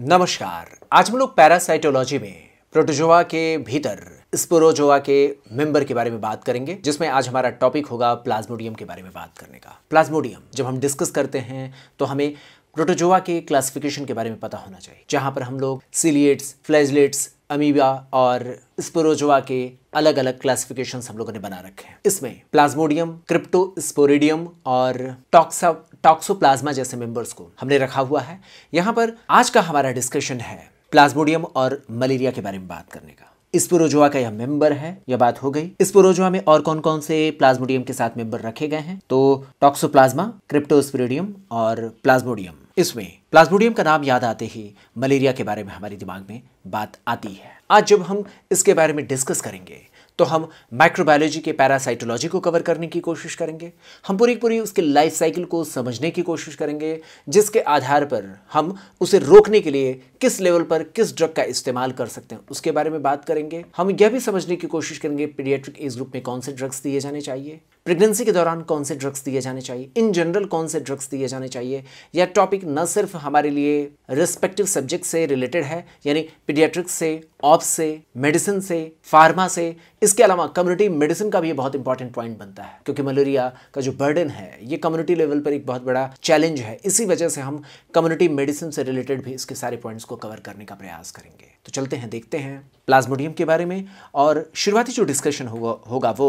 नमस्कार आज हम लोग पैरासाइटोलॉजी में प्रोटोजोआ के भीतर स्पोरोजोआ के मेंबर के बारे में बात करेंगे जिसमें आज हमारा टॉपिक होगा प्लाज्मोडियम के बारे में बात करने का प्लाज्मोडियम जब हम डिस्कस करते हैं तो हमें प्रोटोजोआ के क्लासिफिकेशन के बारे में पता होना चाहिए जहां पर हम लोग सिलियट्स फ्लैजलेट्स अमीबा और स्पोरोजोआ के अलग अलग क्लासिफिकेशन हम लोगों ने बना रखे हैं इसमें प्लाज्मोडियम क्रिप्टो स्पोरिडियम और टॉक्सा टॉक्सोप्लाज्मा जैसे मेंबर्स को हमने रखा हुआ है यहाँ पर आज का हमारा डिस्कशन है प्लाज्मोडियम और मलेरिया के बारे में बात करने का स्पोरोजोआ का यह मेंबर है यह बात हो गई इस पुरोजुआ में और कौन कौन से प्लाज्मोडियम के साथ मेंबर रखे गए हैं तो टॉक्सोप्लाज्मा क्रिप्टोस्पिरोडियम और प्लाज्मोडियम इसमें प्लाज्मोडियम का नाम याद आते ही मलेरिया के बारे में हमारे दिमाग में बात आती है आज जब हम इसके बारे में डिस्कस करेंगे तो हम माइक्रोबायोलॉजी के पैरासाइटोलॉजी को कवर करने की कोशिश करेंगे हम पूरी पूरी उसके लाइफ साइकिल को समझने की कोशिश करेंगे जिसके आधार पर हम उसे रोकने के लिए किस लेवल पर किस ड्रग का इस्तेमाल कर सकते हैं उसके बारे में बात करेंगे हम यह भी समझने की कोशिश करेंगे पीडियाट्रिक एज ग्रुप में कौन से ड्रग्स दिए जाने चाहिए प्रेगनेंसी के दौरान कौन से ड्रग्स दिए जाने चाहिए इन जनरल कौन से ड्रग्स दिए जाने चाहिए यह टॉपिक न सिर्फ हमारे लिए रिस्पेक्टिव सब्जेक्ट से रिलेटेड है यानी पीडियाट्रिक्स से ऑप्स से मेडिसिन से फार्मा से इसके अलावा कम्युनिटी मेडिसिन का भी बहुत इंपॉर्टेंट पॉइंट बनता है क्योंकि मलेरिया का जो बर्डन है ये कम्युनिटी लेवल पर एक बहुत बड़ा चैलेंज है इसी वजह से हम कम्युनिटी मेडिसिन से रिलेटेड भी इसके सारे पॉइंट्स को कवर करने का प्रयास करेंगे तो चलते हैं देखते हैं प्लाज्मोडियम के बारे में और शुरुआती जो डिस्कशन होगा होगा वो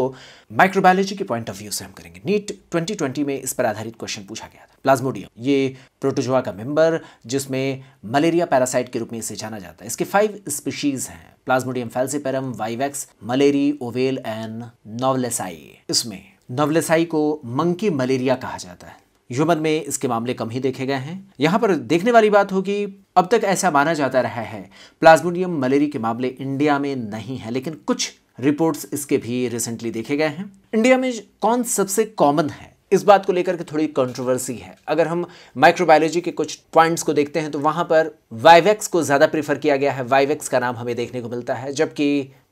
माइक्रोबायोलॉजी के पॉइंट ऑफ व्यू से हम करेंगे नीट 2020 में इस पर आधारित क्वेश्चन पूछा गया था प्लाज्मोडियम ये प्रोटोजोआ का मेंबर जिसमें मलेरिया पैरासाइट के रूप में इसे जाना जाता है इसके फाइव स्पीशीज हैं plasmodium falciparum vivax malariae ovale and knowlesi इसमें नोवलेसाई को मंकी मलेरिया कहा जाता है ह्यूमन में इसके मामले कम ही देखे गए हैं यहाँ पर देखने वाली बात होगी अब तक ऐसा माना जाता रहा है प्लाज्मोडियम मलेरिया के मामले इंडिया में नहीं है लेकिन कुछ रिपोर्ट्स इसके भी रिसेंटली देखे गए हैं इंडिया में कौन सबसे कॉमन है इस बात को लेकर के थोड़ी कंट्रोवर्सी है अगर हम माइक्रोबायोलॉजी के कुछ पॉइंट्स को देखते हैं तो वहां पर वाइवेक्स को ज़्यादा प्रीफर किया गया है वाइवेक्स का नाम हमें देखने को मिलता है जबकि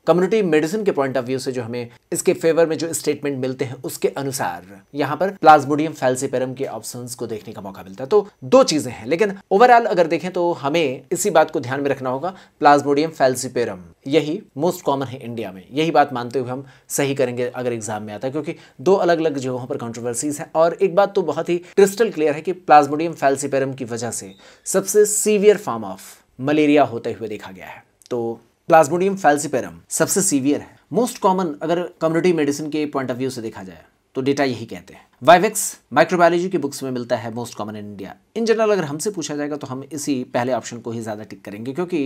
कम्युनिटी मेडिसिन के पॉइंट ऑफ व्यू से जो हमें इसके फेवर में जो स्टेटमेंट मिलते हैं उसके अनुसार यहाँ पर प्लाज्मोडियम फैल्सिपेरम के ऑप्शन को देखने का मौका मिलता है तो दो चीजें हैं लेकिन ओवरऑल अगर देखें तो हमें इसी बात को ध्यान में रखना होगा प्लाज्मोडियम फैल्सिपेरम यही मोस्ट कॉमन है इंडिया में यही बात मानते हुए हम सही करेंगे अगर एग्जाम में आता है क्योंकि दो अलग अलग जगहों पर कंट्रोवर्सीज है और एक बात तो बहुत ही क्रिस्टल क्लियर है कि प्लाज्मोडियम फैल्सिपेरम की वजह से सबसे सीवियर फॉर्म ऑफ मलेरिया होते हुए देखा गया है तो प्लाज्मोडियम फैल्सिपेरम सबसे सीवियर है मोस्ट कॉमन अगर कम्युनिटी मेडिसिन के पॉइंट ऑफ व्यू से देखा जाए तो डेटा यही कहते हैं वाइवेक्स माइक्रोबायोलॉजी की बुक्स में मिलता है most common in India in general अगर हमसे पूछा जाएगा तो हम इसी पहले ऑप्शन को ही ज़्यादा टिक करेंगे क्योंकि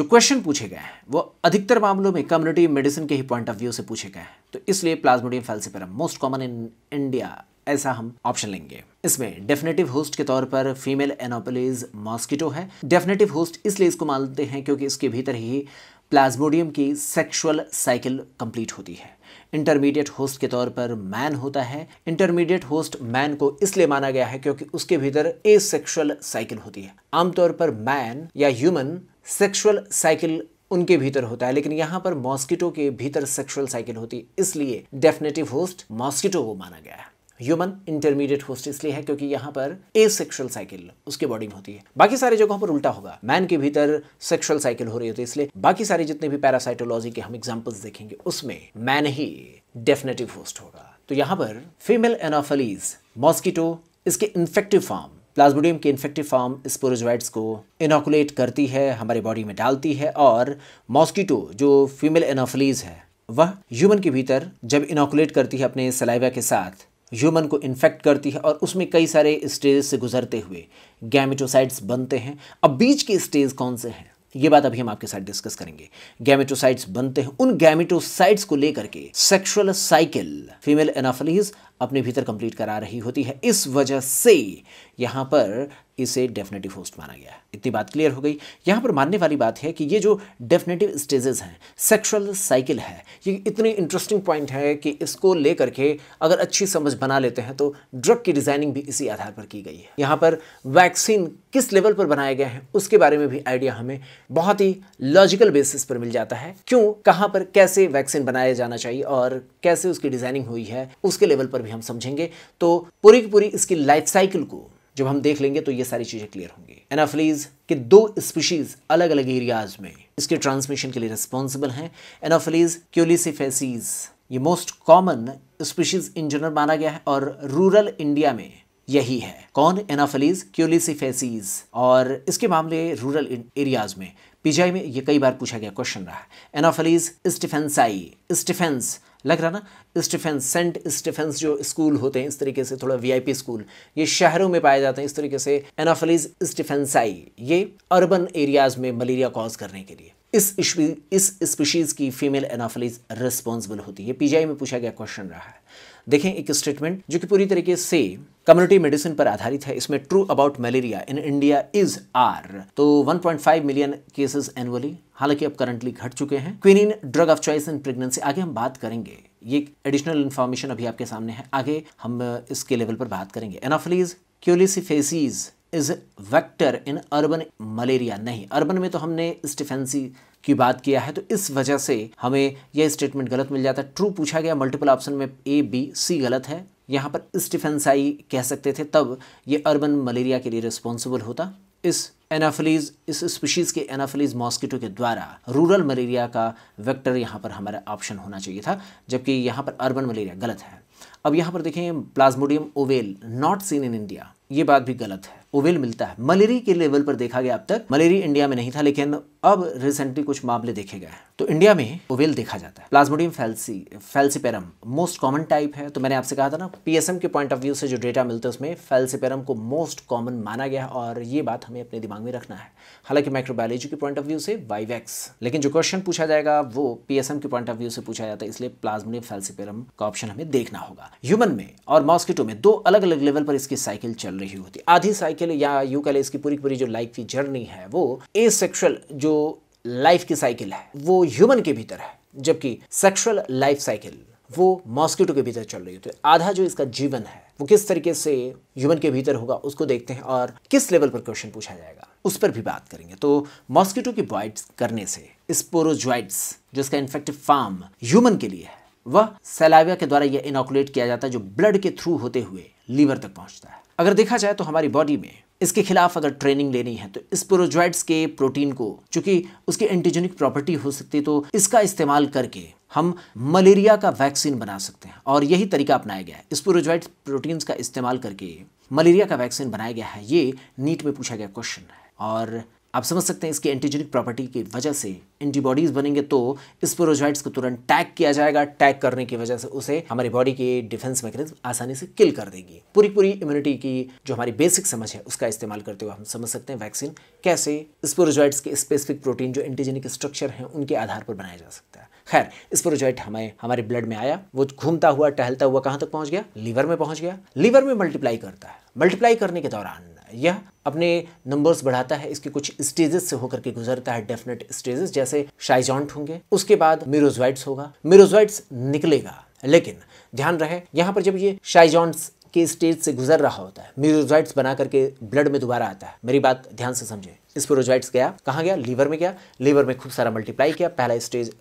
जो क्वेश्चन पूछे गए हैं वो अधिकतर मामलों में कम्युनिटी मेडिसिन के ही पॉइंट ऑफ व्यू से पूछे गए हैं तो इसलिए plasmodium falciparum most common in India ऐसा हम ऑप्शन लेंगे इसमें डेफिनेटिव होस्ट के तौर पर फीमेल एनोपलीज मॉस्किटो है डेफिनेटिव होस्ट इसलिए इसको मानते हैं क्योंकि इसके भीतर ही प्लाज्मोडियम की सेक्सुअल साइकिल कंप्लीट होती है इंटरमीडिएट होस्ट के तौर पर मैन होता है इंटरमीडिएट होस्ट मैन को इसलिए माना गया है क्योंकि उसके भीतर ए सेक्शुअल साइकिल होती है आमतौर पर मैन या ह्यूमन सेक्सुअल साइकिल उनके भीतर होता है लेकिन यहाँ पर मॉस्किटो के भीतर सेक्सुअल साइकिल होती है इसलिए डेफिनेटिव होस्ट मॉस्किटो को माना गया है ह्यूमन इंटरमीडिएट होस्ट इसलिए है क्योंकि यहां पर ए सेक्शुअल साइकिल उसके बॉडी में होती है बाकी सारे जगहों पर उल्टा होगा मैन के भीतर सेक्शुअल साइकिल हो रही होती है इसलिए बाकी सारे जितने भी पैरासाइटोलॉजी के हम एग्जाम्पल्स देखेंगे उसमें मैन ही डेफिनेटिव होस्ट होगा तो यहां पर फीमेल एनाफलीज मॉस्किटो इसके इन्फेक्टिव फॉर्म प्लाज्मोडियम के इन्फेक्टिव फॉर्म स्पोरोजोइड्स को इनोकुलेट करती है हमारे बॉडी में डालती है और मॉस्किटो जो फीमेल एनाफलीज है वह ह्यूमन के भीतर जब इनोकुलेट करती है अपने सलाइवा के साथ ह्यूमन को इन्फेक्ट करती है और उसमें कई सारे स्टेज से गुजरते हुए गैमेटोसाइट्स बनते हैं अब बीच के स्टेज कौन से हैं ये बात अभी हम आपके साथ डिस्कस करेंगे गैमेटोसाइट्स बनते हैं उन गैमेटोसाइट्स को लेकर के सेक्सुअल साइकिल फीमेल एनाफलीज अपने भीतर कंप्लीट करा रही होती है इस वजह से यहाँ पर इसे डेफिनेटिव होस्ट माना गया है इतनी बात क्लियर हो गई यहाँ पर मानने वाली बात है कि ये जो डेफिनेटिव स्टेजेस हैं सेक्सुअल साइकिल है ये इतनी इंटरेस्टिंग पॉइंट है कि इसको लेकर के अगर अच्छी समझ बना लेते हैं तो ड्रग की डिज़ाइनिंग भी इसी आधार पर की गई है यहाँ पर वैक्सीन किस लेवल पर बनाए गए हैं उसके बारे में भी आइडिया हमें बहुत ही लॉजिकल बेसिस पर मिल जाता है क्यों कहाँ पर कैसे वैक्सीन बनाया जाना चाहिए और कैसे उसकी डिज़ाइनिंग हुई है उसके लेवल पर भी हम समझेंगे तो पूरी की पूरी इसकी लाइफ साइकिल को जब हम देख लेंगे तो ये सारी चीज़ें क्लियर होंगी एनाफिलीज के दो स्पीशीज अलग अलग एरियाज में इसके ट्रांसमिशन के लिए रिस्पॉन्सिबल हैं एनाफिलीज क्यूलिसिफेसीज ये most common species in general माना गया है और रूरल इंडिया में यही है कौन एनाफलीज क्यूलिसिफेसीज और इसके मामले रूरल एरियाज में पीजीआई में ये कई बार पूछा गया क्वेश्चन रहा है एनाफलीज स्टिफेंसाई स्टिफेंस लग रहा ना स्टीफन सेंट स्टीफेंस जो स्कूल होते हैं इस तरीके से थोड़ा वीआईपी स्कूल ये शहरों में पाए जाते हैं इस तरीके से एनाफलिज स्टीफेंसाई ये अर्बन एरियाज में मलेरिया कॉज करने के लिए इस इस स्पीशीज़ की फीमेल एनाफलिज रिस्पॉन्सिबल होती है पीजीआई में पूछा गया क्वेश्चन रहा है देखें एक स्टेटमेंट जो कि पूरी तरीके से कम्युनिटी मेडिसिन पर आधारित है इसमें true about malaria in India is are तो 1.5 मिलियन केसेस एनुअली हालांकि अब करंटली घट चुके हैं quinine drug of choice in pregnancy आगे हम बात करेंगे ये एडिशनल इन्फॉर्मेशन अभी आपके सामने है आगे हम इसके लेवल पर बात करेंगे anopheles culicifacies is vector in urban malaria नहीं अर्बन में तो हमने स्टिफेंसी की बात किया है तो इस वजह से हमें यह स्टेटमेंट गलत मिल जाता है ट्रू पूछा गया मल्टीपल ऑप्शन में ए बी सी गलत है यहाँ पर स्टिफेंसाई कह सकते थे तब ये अर्बन मलेरिया के लिए रिस्पॉन्सिबल होता इस एनाफलीज इस स्पीशीज़ के एनाफलीज मॉस्किटो के द्वारा रूरल मलेरिया का वेक्टर यहाँ पर हमारा ऑप्शन होना चाहिए था जबकि यहाँ पर अर्बन मलेरिया गलत है अब यहाँ पर देखें plasmodium ovale not seen in India ये बात भी गलत है ओवेल मिलता है मलेरी के लेवल पर देखा गया अब तक मलेरी इंडिया में नहीं था लेकिन अब रिसेंटली कुछ मामले देखे गए हैं तो इंडिया में ओवेल देखा जाता है plasmodium falci falciparum most common type है तो मैंने आपसे कहा था ना पीएसएम के पॉइंट ऑफ व्यू से जो डेटा मिलता है उसमें फैलसीपेरम को मोस्ट कॉमन माना गया और ये बात हमें अपने दिमाग में रखना है हालांकि माइक्रोबायोलॉजी के पॉइंट ऑफ व्यू से वाइवैक्स लेकिन जो क्वेश्चन पूछा जाएगा वो पीएसएम के पॉइंट ऑफ व्यू से पूछा जाता है इसलिए प्लाज्मोडियम फैलसीपेरम का ऑप्शन हमें देखना होगा ह्यूमन में और मॉस्किटो में दो अलग अलग लेवल पर इसकी साइकिल चल रही होती है आधी साइकिल के लिए या यू कह ले इसकी पूरी पूरी जो लाइफ की जर्नी है वो ए सेक्शुअल जो लाइफ की साइकिल है वो ह्यूमन के भीतर है जबकि सेक्शुअल लाइफ साइकिल वो मॉस्किटो के भीतर चल रही होती है आधा जो इसका जीवन है वो किस तरीके से ह्यूमन के भीतर होगा उसको देखते हैं और किस लेवल पर क्वेश्चन पूछा जाएगा उस पर भी बात करेंगे तो मॉस्किटो की बाइट्स करने से स्पोरोजॉइड्स जो इसका इन्फेक्टिव फार्म ह्यूमन के लिए है वह सैलाविया के द्वारा यह इनोकुलेट किया जाता है जो ब्लड के थ्रू होते हुए लीवर तक पहुंचता है अगर देखा जाए तो हमारी बॉडी में इसके खिलाफ अगर ट्रेनिंग लेनी है तो स्पोरोजॉइड्स के प्रोटीन को चूंकि उसकी एंटीजेनिक प्रॉपर्टी हो सकती है तो इसका इस्तेमाल करके हम मलेरिया का वैक्सीन बना सकते हैं और यही तरीका अपनाया गया है स्पोरोजॉइड प्रोटीन्स का इस्तेमाल करके मलेरिया का वैक्सीन बनाया गया है ये नीट में पूछा गया क्वेश्चन है और आप समझ सकते हैं इसकी एंटीजेनिक प्रॉपर्टी की वजह से एंटीबॉडीज बनेंगे तो स्पोरोजॉइड्स को तुरंत टैग किया जाएगा टैग करने की वजह से उसे हमारी बॉडी के डिफेंस मैकेनिज्म आसानी से किल कर देगी पूरी पूरी इम्यूनिटी की जो हमारी बेसिक समझ है उसका इस्तेमाल करते हुए हम समझ सकते हैं वैक्सीन कैसे स्पोरोजॉइड्स के स्पेसिफिक प्रोटीन जो एंटीजेनिक स्ट्रक्चर है उनके आधार पर बनाया जा सकता है खैर स्पोरोजॉइड हमें हमारे ब्लड में आया वो घूमता हुआ टहलता हुआ कहाँ तक पहुँच गया लीवर में पहुँच गया लीवर में मल्टीप्लाई करता है मल्टीप्लाई करने के दौरान है यह अपने नंबर्स बढ़ाता है इसके कुछ स्टेजेस से होकर के गुजरता है डेफिनेट स्टेजेस जैसे शाइजॉन्ट होंगे उसके बाद मिरोजवाइट्स होगा मिरोजवाइट्स निकलेगा लेकिन ध्यान रहे यहाँ पर जब ये शाइजॉन्ट्स के स्टेज से गुजर रहा होता है म्यूरोजाइट्स बना करके ब्लड में दोबारा आता है मेरी बात ध्यान से समझे इस स्पोरोजाइट्स गया कहाँ गया लीवर में गया लीवर में खूब सारा मल्टीप्लाई किया पहला स्टेज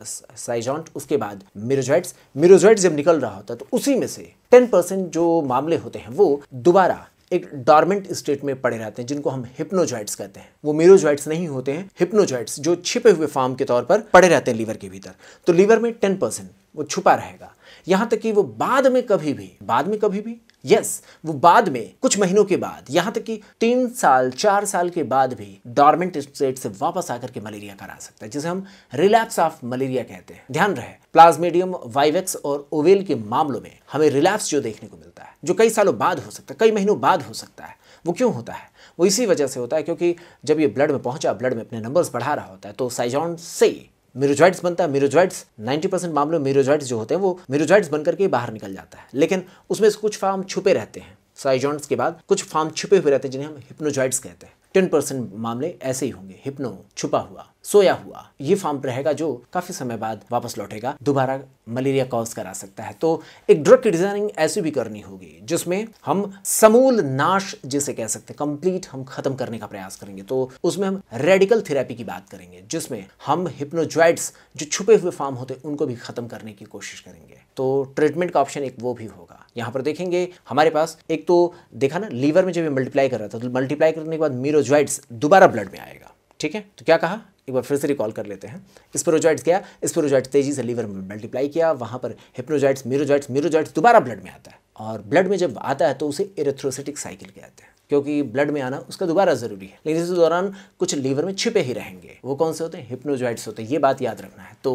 साइजॉन्ट उसके बाद मिरोजाइट्स मिरोजाइट्स जब निकल रहा होता है तो उसी में से टेन परसेंट जो मामले होते हैं वो दोबारा एक डॉर्मेंट स्टेट में पड़े रहते हैं जिनको हम हिप्नोजॉइड्स कहते हैं वो मेरोजॉइड्स नहीं होते हैं हिप्नोजॉइड्स जो छिपे हुए फार्म के तौर पर पड़े रहते हैं लीवर के भीतर तो लीवर में टेन परसेंट वो छुपा रहेगा यहां तक कि वो बाद में कभी भी बाद में कभी भी यस yes, वो बाद में कुछ महीनों के बाद यहां तक कि तीन साल चार साल के बाद भी डॉर्मेंट स्टेट से वापस आकर के मलेरिया करा सकता है जिसे हम रिलैप्स ऑफ मलेरिया कहते हैं ध्यान रहे प्लाज्मेडियम वाइवेक्स और ओवेल के मामलों में हमें रिलैप्स जो देखने को मिलता है जो कई सालों बाद हो सकता है कई महीनों बाद हो सकता है वो क्यों होता है वो इसी वजह से होता है क्योंकि जब ये ब्लड में पहुंचा ब्लड में अपने नंबर्स बढ़ा रहा होता है तो साइजॉन से मिरोजॉइड्स बनता है मिरोजॉइड्स 90 परसेंट मामलों में मिरोजॉइड्स जो होते हैं वो मिरोजॉइड्स बनकर के बाहर निकल जाता है लेकिन उसमें से कुछ फार्म छुपे रहते हैं साइजॉन्ट्स के बाद कुछ फार्म छुपे हुए रहते हैं जिन्हें हम हिप्नोजॉइड्स कहते हैं टेन परसेंट मामले ऐसे ही होंगे हिप्नो छुपा हुआ सोया हुआ ये फार्म रहेगा जो काफ़ी समय बाद वापस लौटेगा दोबारा मलेरिया कॉज करा सकता है तो एक ड्रग की डिजाइनिंग ऐसी भी करनी होगी जिसमें हम समूल नाश जिसे कह सकते हैं कंप्लीट हम खत्म करने का प्रयास करेंगे तो उसमें हम रेडिकल थेरेपी की बात करेंगे जिसमें हम हिप्नोजॉइड्स जो छुपे हुए फार्म होते हैं उनको भी खत्म करने की कोशिश करेंगे तो ट्रीटमेंट का ऑप्शन एक वो भी होगा यहाँ पर देखेंगे हमारे पास एक तो देखा ना लीवर में जब मल्टीप्लाई कर रहा था तो मल्टीप्लाई करने के बाद मीरोजॉइड्स दोबारा ब्लड में आएगा ठीक है तो क्या कहा एक बार फिर से रिकॉल कर लेते हैं स्पेरोजॉइट्स क्या स्पोरोजॉइड्स तेजी से लीवर में मल्टीप्लाई किया वहाँ पर हिप्नोजॉइड्स मीरोजॉइड्स मीरोजॉइड्स दोबारा ब्लड में आता है और ब्लड में जब आता है तो उसे एरेथ्रोसिटिक साइकिल कहते हैं क्योंकि ब्लड में आना उसका दोबारा ज़रूरी है लेकिन इस दौरान कुछ लीवर में छिपे ही रहेंगे वो कौन से होते हैं हिप्नोजॉइड्स होते हैं ये बात याद रखना है तो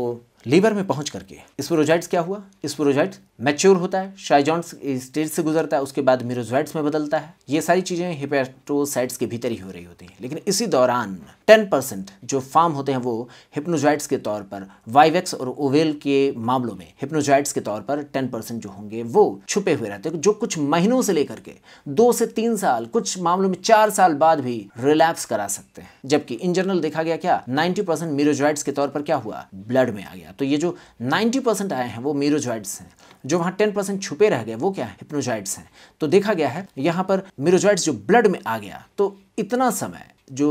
लीवर में पहुंच करके स्पोरोजाइट्स क्या हुआ स्पोरोजाइट मैच्योर होता है शाइजॉन्स स्टेज से गुजरता है उसके बाद मिरोजाइट्स में बदलता है ये सारी चीजें हिपेटोसाइट्स के भीतर ही हो रही होती हैं लेकिन इसी दौरान 10 परसेंट जो फार्म होते हैं वो हिप्नोजाइट्स के तौर पर वाइवेक्स और ओवेल के मामलों में हिप्नोजाइट्स के तौर पर टेन परसेंट जो होंगे वो छुपे हुए रहते हैं जो कुछ महीनों से लेकर के दो से तीन साल कुछ मामलों में चार साल बाद भी रिलैप्स करा सकते हैं जबकि इन जनरल देखा गया क्या नाइनटी परसेंट के तौर पर क्या हुआ ब्लड में आ गया तो ये जो 90 परसेंट आए हैं वो मीरोजॉइड्स हैं जो वहाँ 10 परसेंट छुपे रह गए वो क्या है हिप्नोजॉइड्स हैं तो देखा गया है यहाँ पर मीरोजॉइड्स जो ब्लड में आ गया तो इतना समय जो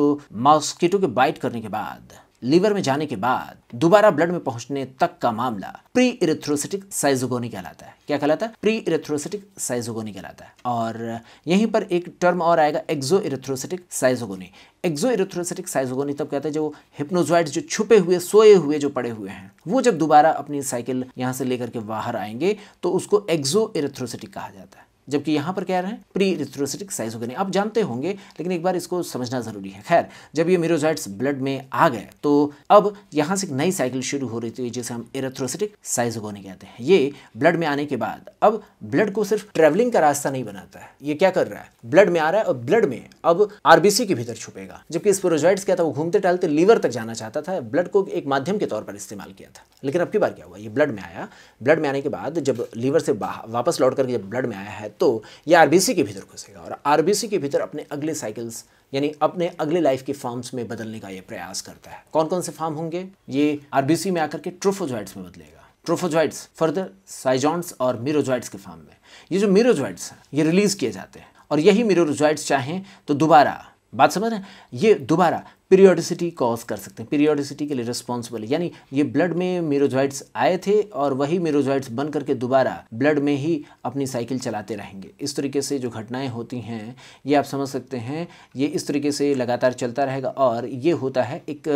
मॉस्किटो के बाइट करने के बाद लीवर में जाने के बाद दोबारा ब्लड में पहुंचने तक का मामला प्री इरेथ्रोसिटिक साइजोगोनी कहलाता है क्या कहलाता है प्री इरेथ्रोसिटिक साइजोगोनी कहलाता है और यहीं पर एक टर्म और आएगा एक्जो इरेथ्रोसिटिक साइजोगोनी एक्जो इरेथ्रोसिटिक साइजोगोनी तब कहते हैं जो हिप्नोजॉइड जो छुपे हुए सोए हुए जो पड़े हुए हैं वो जब दोबारा अपनी साइकिल यहाँ से लेकर के बाहर आएंगे तो उसको एक्जो इरेथ्रोसिटिक कहा जाता है जबकि यहाँ पर क्या रहे हैं प्री रिथ्रोसिटिक साइज हो गए आप जानते होंगे लेकिन एक बार इसको समझना जरूरी है खैर जब ये मेरोजाइट्स ब्लड में आ गए तो अब यहाँ से एक नई साइकिल शुरू हो रही थी जिसे हम एरेथ्रोसिटिक होने कहते हैं ये ब्लड में आने के बाद अब ब्लड को सिर्फ ट्रेवलिंग का रास्ता नहीं बनाता है ये क्या कर रहा है ब्लड में आ रहा है और ब्लड में अब आरबीसी के भीतर छुपेगा जबकि स्पोरोजाइट्स क्या था वो घूमते टहलते लीवर तक जाना चाहता था ब्लड को एक माध्यम के तौर पर इस्तेमाल किया था लेकिन अब की बार क्या हुआ ये ब्लड में आया ब्लड में आने के बाद जब लीवर से वापस लौट करके जब ब्लड में आया है तो ये आरबीसी के भीतर घुसेगा और आरबीसी के भीतर अपने अगले साइकिल्स यानी अपने अगले लाइफ के फॉर्म्स में बदलने का ये प्रयास करता है कौन कौन से फॉर्म होंगे ये आरबीसी में आकर के ट्रोफोजॉइड्स में बदलेगा ट्रोफोजॉइड्स फर्दर साइजॉन्ट्स और मिरोजॉइड्स के फॉर्म में ये जो मिरोजॉइड्स हैं ये रिलीज किए जाते हैं और यही मिरोजॉइड्स चाहें तो दोबारा बात समझ रहे हैं ये दोबारा पीरियोडिसिटी कॉज कर सकते हैं पीरियोडिसिटी के लिए रिस्पॉन्सिबल यानी ये ब्लड में मेरोजॉइड्स आए थे और वही मेरोजॉइड्स बन करके दोबारा ब्लड में ही अपनी साइकिल चलाते रहेंगे इस तरीके से जो घटनाएं होती हैं ये आप समझ सकते हैं ये इस तरीके से लगातार चलता रहेगा और ये होता है एक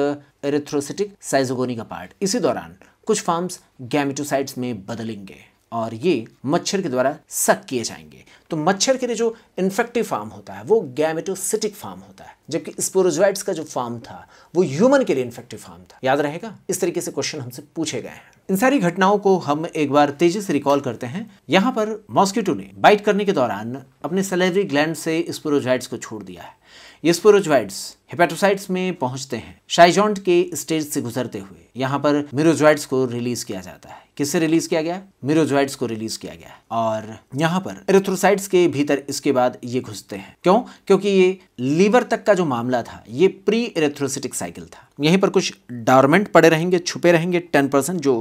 एरेथ्रोसिटिक साइजोगोनी का पार्ट इसी दौरान कुछ फार्म्स गैमिटोसाइड्स में बदलेंगे और ये मच्छर के द्वारा सक किए जाएंगे तो मच्छर के लिए जो इन्फेक्टिव फार्म होता है वो गैमेटोसिटिक फार्म होता है जबकि स्पोरोजॉइड्स का जो फार्म था वो ह्यूमन के लिए इन्फेक्टिव फार्म था याद रहेगा इस तरीके से क्वेश्चन हमसे पूछे गए हैं इन सारी घटनाओं को हम एक बार तेजी से रिकॉल करते हैं यहाँ पर मॉस्किटो ने बाइट करने के दौरान अपने सेलेवरी ग्लैंड से स्पोरोजॉइड्स को छोड़ दिया है ये स्पोरोजॉइड्स हेपेटोसाइट्स में पहुंचते हैं शाइजोंट के स्टेज से गुजरते हुए यहाँ पर मिरोजॉइड्स को रिलीज किया जाता है किससे रिलीज किया गया मिरोजॉइड्स को रिलीज किया गया और यहाँ पर एरिथ्रोसाइट्स के भीतर इसके बाद ये घुसते हैं क्यों क्योंकि ये लीवर तक का जो मामला था ये प्री एरिथ्रोसिटिक साइकिल था यहीं पर कुछ डॉर्मेंट पड़े रहेंगे छुपे रहेंगे टेन परसेंट जो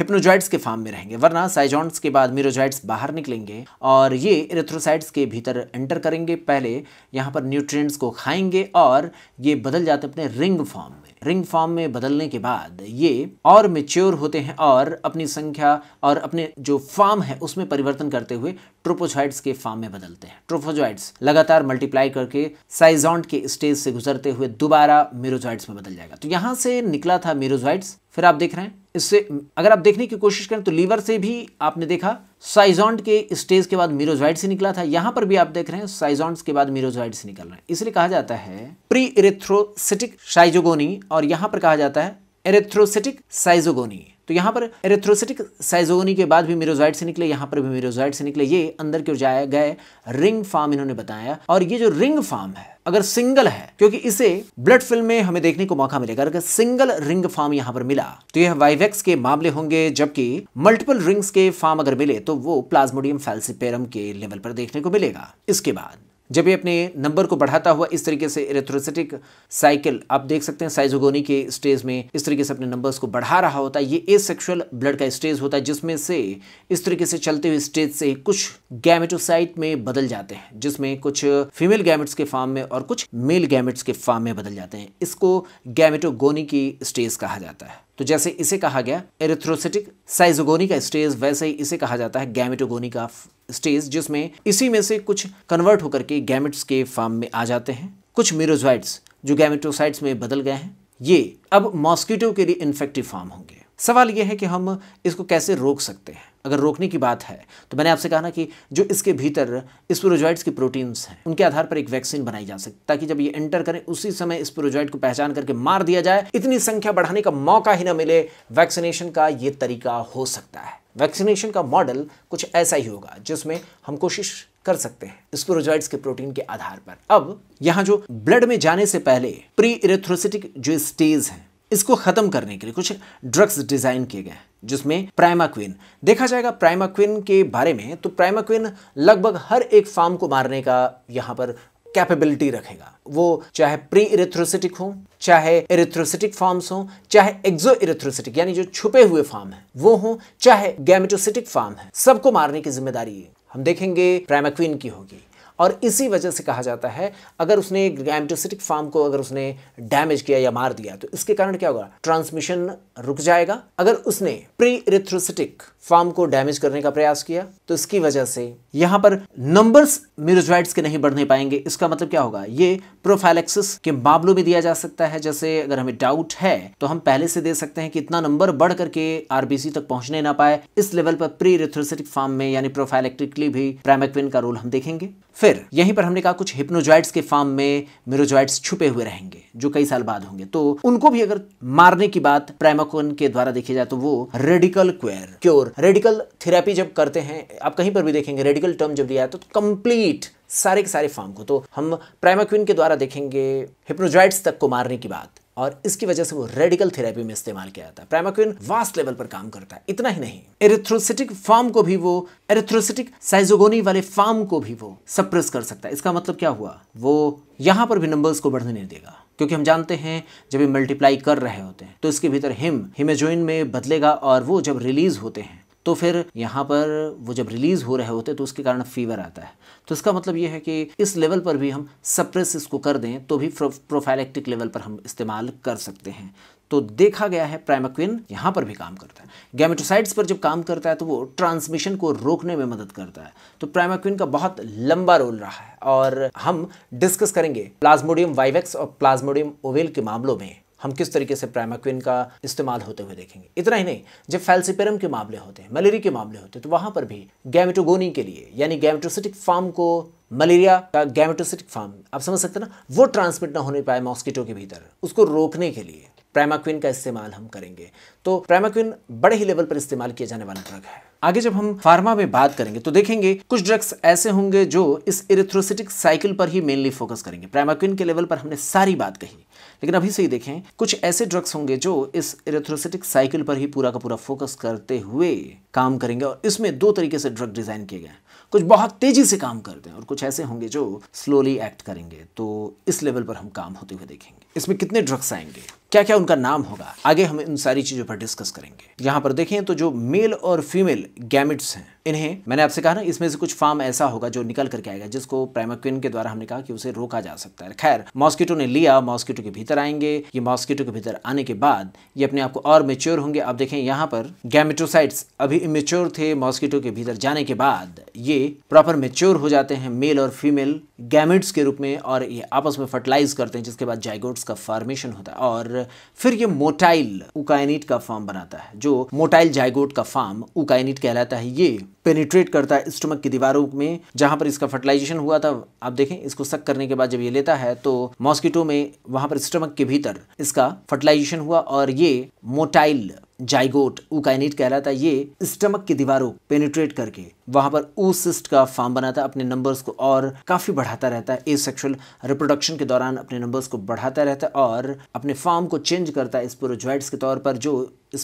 हिप्नोजॉइड्स के फार्म में रहेंगे वरना साइजॉन्ट्स के बाद मिरोजॉइड्स बाहर निकलेंगे और ये एरिथ्रोसाइट्स के भीतर एंटर करेंगे पहले यहाँ पर न्यूट्रिएंट्स को खाएंगे और ये बदल जाते अपने रिंग फॉर्म में रिंग फॉर्म में बदलने के बाद ये और मेच्योर होते हैं और अपनी संख्या और अपने जो फॉर्म है उसमें परिवर्तन करते हुए ट्रोपोजॉइड्स के फॉर्म में बदलते हैं ट्रोपोजॉइड्स लगातार मल्टीप्लाई करके साइजॉन्ट के स्टेज से गुजरते हुए दोबारा मेरोजॉइड्स में बदल जाएगा तो यहां से निकला था मेरोजॉइड्स फिर आप देख रहे हैं इससे अगर आप देखने की कोशिश करें तो लीवर से भी आपने देखा साइजॉन्ट के स्टेज के बाद मीरोजॉइड से निकला था यहां पर भी आप देख रहे हैं साइजॉन्ट के बाद मीरोजॉइड से निकल रहे हैं इसलिए कहा जाता है प्री इरेथ्रोसिटिक साइजोगोनी और यहां पर कहा जाता है एरेथ्रोसिटिक साइजोगोनी तो यहाँ पर एरेथ्रोसिटिक साइजोगोनी के बाद भी मीरोजाइड से निकले यहां पर भी मीरोजाइड से निकले ये अंदर की ओर जाए गए रिंग फार्म इन्होंने बताया और ये जो रिंग फार्म है अगर सिंगल है क्योंकि इसे ब्लड फिल्म में हमें देखने को मौका मिलेगा अगर सिंगल रिंग फार्म यहां पर मिला तो यह वाइवेक्स के मामले होंगे जबकि मल्टीपल रिंग्स के फार्म अगर मिले तो वो प्लाज्मोडियम फैल्सिपेरम के लेवल पर देखने को मिलेगा इसके बाद जब ये अपने नंबर को बढ़ाता हुआ इस तरीके से इरेथ्रोसिटिक साइकिल आप देख सकते हैं साइजोगोनी के स्टेज में इस तरीके से अपने नंबर्स को बढ़ा रहा होता है ये ए सेक्शुअल ब्लड का स्टेज होता है जिसमें से इस तरीके से चलते हुए स्टेज से कुछ गैमेटोसाइट में बदल जाते हैं जिसमें कुछ फीमेल गैमेट्स के फार्म में और कुछ मेल गैमेट्स के फार्म में बदल जाते हैं इसको गैमेटोगोनी की स्टेज कहा जाता है तो जैसे इसे कहा गया एरिथ्रोसिटिक साइजोगोनी का स्टेज वैसे ही इसे कहा जाता है गैमेटोगोनी का स्टेज जिसमें इसी में से कुछ कन्वर्ट होकर के गैमेट्स के फार्म में आ जाते हैं कुछ मिरोजॉइड्स जो गैमेटोसाइट्स में बदल गए हैं ये अब मॉस्किटो के लिए इन्फेक्टिव फार्म होंगे सवाल यह है कि हम इसको कैसे रोक सकते हैं अगर रोकने की बात है तो मैंने आपसे कहा ना कि जो इसके भीतर स्पोरोजॉइड्स की प्रोटीन्स हैं उनके आधार पर एक वैक्सीन बनाई जा सकती ताकि जब ये एंटर करें उसी समय स्पोरोजॉइड को पहचान करके मार दिया जाए इतनी संख्या बढ़ाने का मौका ही ना मिले वैक्सीनेशन का ये तरीका हो सकता है वैक्सीनेशन का मॉडल कुछ ऐसा ही होगा जिसमें हम कोशिश कर सकते हैं स्पोरोजॉइड्स के प्रोटीन के आधार पर अब यहाँ जो ब्लड में जाने से पहले प्री इरेथ्रोसिटिक जो स्टेज हैं इसको खत्म करने के लिए कुछ ड्रग्स डिजाइन किए गए हैं जिसमें प्राइमा क्वीन देखा जाएगा प्राइमा क्वीन के बारे में तो प्राइमा क्वीन लगभग हर एक फार्म को मारने का यहां पर कैपेबिलिटी रखेगा वो चाहे प्री इरेथ्रोसिटिक हो चाहे इरेथ्रोसिटिक फॉर्म्स हो चाहे एक्जो इरेथ्रोसिटिक यानी जो छुपे हुए फॉर्म है वो हो चाहे गैमेटोसिटिक फॉर्म है सबको मारने की जिम्मेदारी हम देखेंगे प्राइमाक्वीन की होगी और इसी वजह से कहा जाता है अगर उसने गैमटोसिटिक फार्म को अगर उसने डैमेज किया या मार दिया तो इसके कारण क्या होगा ट्रांसमिशन रुक जाएगा अगर उसने प्री रिथ्रोसिटिक फार्म को डैमेज करने का प्रयास किया तो इसकी वजह से यहां पर नंबर्स म्यूरोजॉइड्स के नहीं बढ़ने पाएंगे इसका मतलब क्या होगा ये प्रोफाइलेक्सिस के मामलों में दिया जा सकता है जैसे अगर हमें डाउट है तो हम पहले से दे सकते हैं कि इतना नंबर बढ़ करके आरबीसी तक पहुंचने ना पाए इस लेवल पर प्री रिथोसिटिक फॉर्म में यानी प्रोफाइलेक्ट्रिकली भी प्राइमेक्विन का रोल हम देखेंगे फिर यहीं पर हमने कहा कुछ हिप्नोजॉइड्स के फार्म में मेरोजॉइड्स छुपे हुए रहेंगे जो कई साल बाद होंगे तो उनको भी अगर मारने की बात प्राइमाकोन के द्वारा देखी जाए तो वो radical cure cure radical therapy जब करते हैं आप कहीं पर भी देखेंगे रेडिकल पॉलिटिकल टर्म जब दिया तो कंप्लीट सारे के सारे फॉर्म को तो हम प्राइमाक्विन के द्वारा देखेंगे हिप्नोजाइड्स तक को मारने की बात और इसकी वजह से वो रेडिकल थेरेपी में इस्तेमाल किया जाता है प्राइमाक्विन वास्ट लेवल पर काम करता है इतना ही नहीं एरिथ्रोसिटिक फॉर्म को भी वो एरिथ्रोसिटिक साइजोगोनी वाले फॉर्म को भी वो सप्रेस कर सकता है इसका मतलब क्या हुआ वो यहां पर भी नंबर्स को बढ़ने नहीं देगा क्योंकि हम जानते हैं जब ये मल्टीप्लाई कर रहे होते हैं तो इसके भीतर हिम हिमेजोइन में बदलेगा और वो जब रिलीज होते हैं तो फिर यहाँ पर वो जब रिलीज़ हो रहे होते हैं तो उसके कारण फीवर आता है तो इसका मतलब ये है कि इस लेवल पर भी हम सप्रेस इसको कर दें तो भी प्रोफाइलेक्टिक लेवल पर हम इस्तेमाल कर सकते हैं तो देखा गया है प्राइमाक्विन यहाँ पर भी काम करता है गैमेटोसाइड्स पर जब काम करता है तो वो ट्रांसमिशन को रोकने में मदद करता है तो प्राइमाक्विन का बहुत लंबा रोल रहा है और हम डिस्कस करेंगे प्लाज्मोडियम वाइवेक्स और प्लाज्मोडियम ओवेल के मामलों में हम किस तरीके से प्राइमाक्विन का इस्तेमाल होते हुए देखेंगे इतना ही नहीं जब फैल्सिपेरम के मामले होते हैं मलेरिया के मामले होते हैं तो वहाँ पर भी गैमेटोगोनी के लिए यानी गैमेटोसिटिक फार्म को मलेरिया का गैमेटोसिटिक फार्म आप समझ सकते ना वो ट्रांसमिट ना होने पाए मॉस्किटो के भीतर उसको रोकने के लिए प्राइमाक्विन का इस्तेमाल हम करेंगे तो प्राइमाक्विन बड़े ही लेवल पर इस्तेमाल किया जाने वाला ड्रग है आगे जब हम फार्मा में बात करेंगे तो देखेंगे कुछ ड्रग्स ऐसे होंगे जो इस इरेथ्रोसिटिक साइकिल पर ही मेनली फोकस करेंगे प्राइमाक्विन के लेवल पर हमने सारी बात कही लेकिन अभी से ही देखें कुछ ऐसे ड्रग्स होंगे जो इस इरेथ्रोसिटिक साइकिल पर ही पूरा का पूरा फोकस करते हुए काम करेंगे और इसमें दो तरीके से ड्रग डिज़ाइन किए गए हैं कुछ बहुत तेज़ी से काम करते हैं और कुछ ऐसे होंगे जो स्लोली एक्ट करेंगे तो इस लेवल पर हम काम होते हुए देखेंगे इसमें कितने ड्रग्स आएंगे क्या क्या उनका नाम होगा आगे हम इन सारी चीज़ों पर डिस्कस करेंगे यहाँ पर देखें तो जो मेल और फीमेल गैमिट्स हैं इन्हें मैंने आपसे कहा ना इसमें से कुछ फार्म ऐसा होगा जो निकल करके आएगा जिसको प्राइमाक्विन के द्वारा हमने कहा कि उसे रोका जा सकता है खैर मॉस्किटो ने लिया मॉस्किटो के भीतर आएंगे ये मॉस्किटो के भीतर आने के बाद ये अपने आप को और मेच्योर होंगे आप देखें यहाँ पर गैमेटोसाइट्स अभी इमेच्योर थे मॉस्किटो के भीतर जाने के बाद ये प्रॉपर मेच्योर हो जाते हैं मेल और फीमेल गैमिट्स के रूप में और ये आपस में फर्टिलाइज करते हैं जिसके बाद जाइगोट्स का फॉर्मेशन होता है और फिर ये मोटाइल उकाइनिट का फॉर्म बनाता है जो मोटाइल जाइगोट का फॉर्म उकाइनिट कहलाता है ये पेनिट्रेट करता है स्टमक की दीवारों में जहां पर इसका फर्टिलाइजेशन हुआ था आप देखें इसको सक करने के बाद जब ये लेता है तो मॉस्किटो में वहां पर स्टमक के भीतर इसका फर्टिलाइजेशन हुआ और ये मोटाइल जाइगोट उकाइनिट कहलाता है ये स्टमक की दीवारों पेनिट्रेट करके वहां पर ऊ सिस्ट का फार्म बनाता है अपने नंबर्स को और काफी बढ़ाता रहता है ए सेक्शुअल रिप्रोडक्शन के दौरान अपने नंबर्स को बढ़ाता रहता है और अपने फार्म को चेंज करता है स्पोरोजॉइड्स के तौर पर जो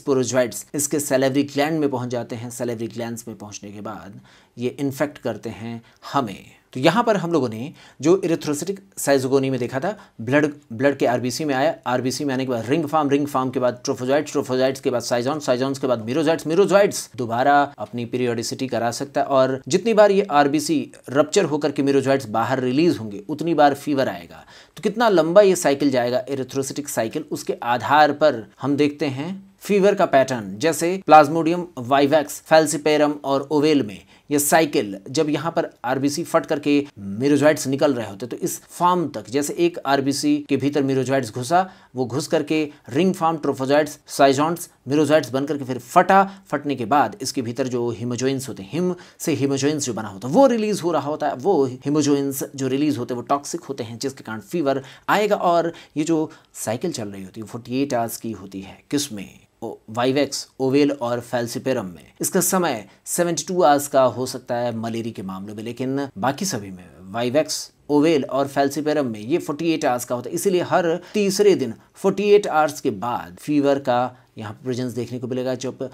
स्पोरोजॉइड्स इसके सेलेवरी ग्लैंड में पहुंच जाते हैं सेलेवरी ग्लैंड में पहुंचने के बाद ये इन्फेक्ट करते हैं हमें तो यहाँ पर हम लोगों ने जो इरेथ्रोसिटिक साइजोगोनी में देखा था ब्लड ब्लड के आरबीसी में आया आरबीसी में आने के बाद रिंग फार्म रिंग फार्म के बाद ट्रोफोजाइट्स ट्रोफोजाइट्स के बाद साइजॉन साइजॉन्स के बाद मिरोजाइट्स मिरोजाइट्स दोबारा अपनी पीरियोडिसिटी करा सकता है और जितनी बार ये आरबीसी रप्चर होकर के मिरोजाइट्स बाहर रिलीज होंगे उतनी बार फीवर आएगा तो कितना लंबा ये साइकिल जाएगा इरेथ्रोसिटिक साइकिल उसके आधार पर हम देखते हैं फीवर का पैटर्न जैसे प्लाज्मोडियम वाइवैक्स फैल्सिपेरम और ओवेल में या साइकिल जब यहाँ पर आरबीसी फट करके मेरोजॉइड्स निकल रहे होते तो इस फार्म तक जैसे एक आरबीसी के भीतर मेरोजॉइड्स घुसा वो घुस करके रिंग फार्म ट्रोफोजॉइड्स साइजॉन्ट्स मिरोजॉइड्स बनकर के फिर फटा फटने के बाद इसके भीतर जो हिमोजोइंस होते हैं हिम से हिमोजोइंस जो बना होता है वो रिलीज हो रहा होता है वो हिमोजोइंस जो रिलीज होते हैं वो टॉक्सिक होते हैं जिसके कारण फीवर आएगा और ये जो साइकिल चल रही होती है फोर्टी एट आवर्स की होती है किसमें वाइवेक्स ओवेल और फैल्सिपेरम में इसका समय 72 आवर्स का हो सकता है मलेरिया के मामलों में लेकिन बाकी सभी में वाइवेक्स ओवेल और फैल्सिपेरम में ये 48 आवर्स का होता है इसीलिए हर तीसरे दिन 48 आवर्स के बाद फीवर का यहाँ प्रेजेंस देखने को मिलेगा जब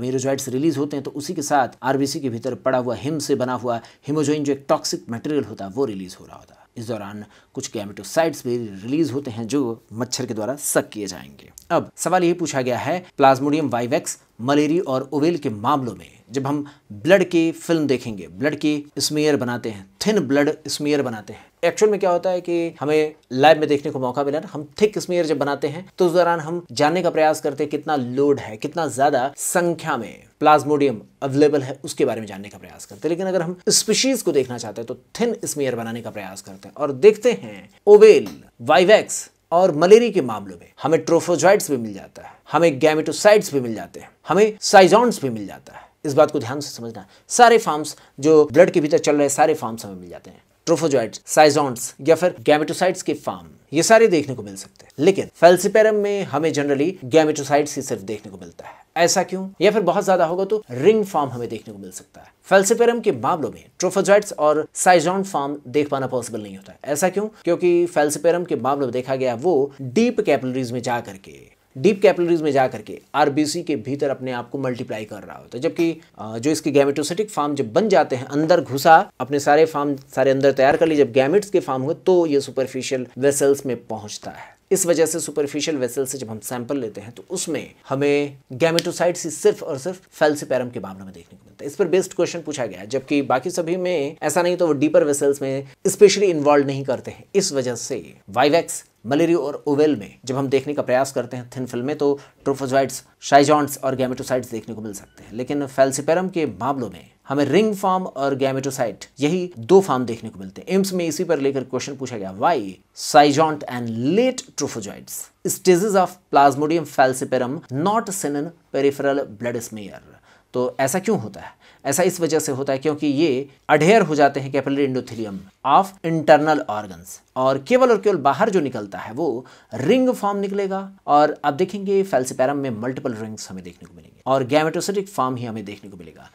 मेरोजॉइड्स रिलीज होते हैं तो उसी के साथ आरबीसी के भीतर पड़ा हुआ हिम से बना हुआ हिमोजोइन जो एक टॉक्सिक मटेरियल होता है वो रिलीज हो रहा होता है इस दौरान कुछ गैमेटोसाइट्स भी रिलीज होते हैं जो मच्छर के द्वारा सक किए जाएंगे अब सवाल ये पूछा गया है प्लाज्मोडियम वाइवेक्स मलेरिया और ओवेल के मामलों में जब हम ब्लड की फिल्म देखेंगे ब्लड की स्मेयर बनाते हैं थिन ब्लड स्मेयर बनाते हैं एक्चुअल में क्या होता है कि हमें लाइव में देखने को मौका मिला हम थिक स्मेयर जब बनाते हैं तो उस दौरान हम जानने का प्रयास करते हैं कितना लोड है कितना ज्यादा संख्या में प्लाज्मोडियम अवेलेबल है उसके बारे में जानने का प्रयास करते हैं लेकिन अगर हम स्पीशीज को देखना चाहते हैं तो थिन स्मेयर बनाने का प्रयास करते हैं और देखते हैं ओवेल वाइवैक्स और मलेरिया के मामलों में हमें ट्रोफोजॉइड्स भी मिल जाता है हमें गैमेटोसाइड्स भी मिल जाते हैं हमें साइजॉन्स भी मिल जाता है इस बात को ध्यान से समझना सारे फार्म्स जो ब्लड के भीतर चल रहे सारे फार्म्स हमें मिल जाते हैं ट्रोफोजॉइड्स साइजोन्स या फिर गैमेटोसाइट्स के फार्म ये सारे देखने को मिल सकते हैं लेकिन फेल्सिपेरम में हमें जनरली गैमेटोसाइट्स ही सिर्फ देखने को मिलता है ऐसा क्यों या फिर बहुत ज्यादा होगा तो रिंग फॉर्म हमें देखने को मिल सकता है फेल्सिपेरम के मामलों में ट्रोफोजॉइट्स और साइजॉन्ट फॉर्म देख पाना पॉसिबल नहीं होता है ऐसा क्यों क्योंकि फेल्सिपेरम के मामलों में देखा गया वो डीप कैपलरीज में जा करके डीप कैपिलरीज में जा करके आरबीसी के भीतर अपने आप को मल्टीप्लाई कर रहा होता है जबकि जो इसके गैमेटोसिटिक फार्म जब बन जाते हैं अंदर घुसा अपने सारे फार्म सारे अंदर तैयार कर लिए जब गैमेट्स के फार्म हुए तो ये सुपरफिशियल वेसल्स में पहुंचता है इस वजह से सुपरफिशियल वेसल से जब हम सैंपल लेते हैं तो उसमें हमें गैमेटोसाइट्स सिर्फ और सिर्फ फेल्सिपेरम के मामले में देखने को मिलता है इस पर बेस्ड क्वेश्चन पूछा गया जबकि बाकी सभी में ऐसा नहीं तो वो डीपर वेसल्स में स्पेशली इन्वॉल्व नहीं करते हैं इस वजह से वाइवैक्स मलेरियो और ओवेल में जब हम देखने का प्रयास करते हैं थिन फिल्में तो ट्रोफोजाइड्स शाइजॉन्ट्स और गैमेटोसाइट्स देखने को मिल सकते हैं लेकिन फैल्सिपेरम के मामलों में हमें रिंग फार्म और गैमेटोसाइट यही दो फार्म देखने को मिलते हैं एम्स में इसी पर लेकर क्वेश्चन पूछा गया why schizont and late trophozoites stages of plasmodium falciparum not seen peripheral blood smear तो ऐसा क्यों होता है ऐसा इस वजह से होता है क्योंकि ये अडेयर हो जाते हैं capillary endothelium of internal organs और केवल और केवल बाहर जो निकलता है वो रिंग फॉर्म निकलेगा और आप देखेंगे फेल्सिपैरम में मल्टीपल रिंग्स हमें देखने को मिलेंगे और गैमेटोसिटिक फॉर्म ही हमें देखने को मिलेगा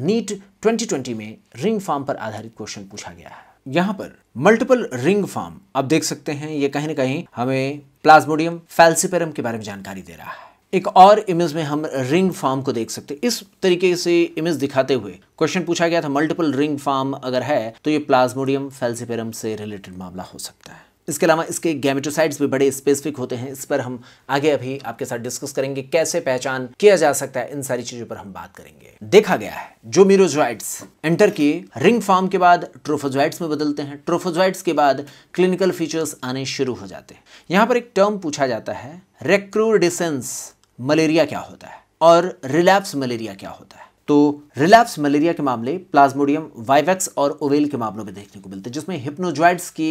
नीट ट्वेंटी 2020 में रिंग फॉर्म पर आधारित क्वेश्चन पूछा गया है यहाँ पर मल्टीपल रिंग फॉर्म आप देख सकते हैं ये कहीं ना कहीं हमें प्लाज्मोडियम फैल्सिपेरम के बारे में जानकारी दे रहा है एक और इमेज में हम रिंग फॉर्म को देख सकते हैं इस तरीके से इमेज दिखाते हुए क्वेश्चन पूछा गया था मल्टीपल रिंग फॉर्म अगर है तो ये प्लाज्मोडियम फेल्सिपेरम से रिलेटेड मामला हो सकता है इसके अलावा इसके गैमेटोसाइड्स भी बड़े स्पेसिफिक होते हैं इस पर हम आगे अभी आपके साथ डिस्कस करेंगे कैसे पहचान किया जा सकता है इन सारी चीजों पर हम बात करेंगे देखा गया है जो मीरोजॉइड्स एंटर किए रिंग फॉर्म के बाद ट्रोफोजॉइड्स में बदलते हैं ट्रोफोजॉइड्स के बाद क्लिनिकल फीचर्स आने शुरू हो जाते हैं यहाँ पर एक टर्म पूछा जाता है रेक्रूडिसेंस मलेरिया क्या होता है और रिलैप्स मलेरिया क्या होता है तो रिलैप्स मलेरिया के मामले प्लाज्मोडियम वाइवेक्स और ओवेल के मामलों में देखने को मिलते हैं जिसमें हिप्नोजॉइड्स की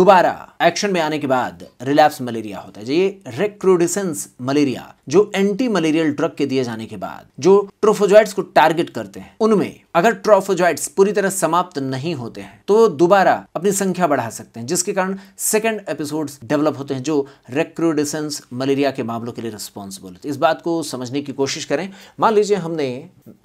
दोबारा एक्शन में आने के बाद रिलैप्स मलेरिया होता है ये रेक्रोडिसेंस मलेरिया जो एंटी मलेरियल ड्रग के दिए जाने के बाद जो ट्रोफोजॉइड्स को टारगेट करते हैं उनमें अगर ट्रोफोजॉइड्स पूरी तरह समाप्त नहीं होते हैं तो दोबारा अपनी संख्या बढ़ा सकते हैं जिसके कारण सेकेंड एपिसोड डेवलप होते हैं जो रेक्रोडिसेंस मलेरिया के मामलों के लिए रिस्पॉन्सिबल इस बात को समझने की कोशिश करें मान लीजिए हमने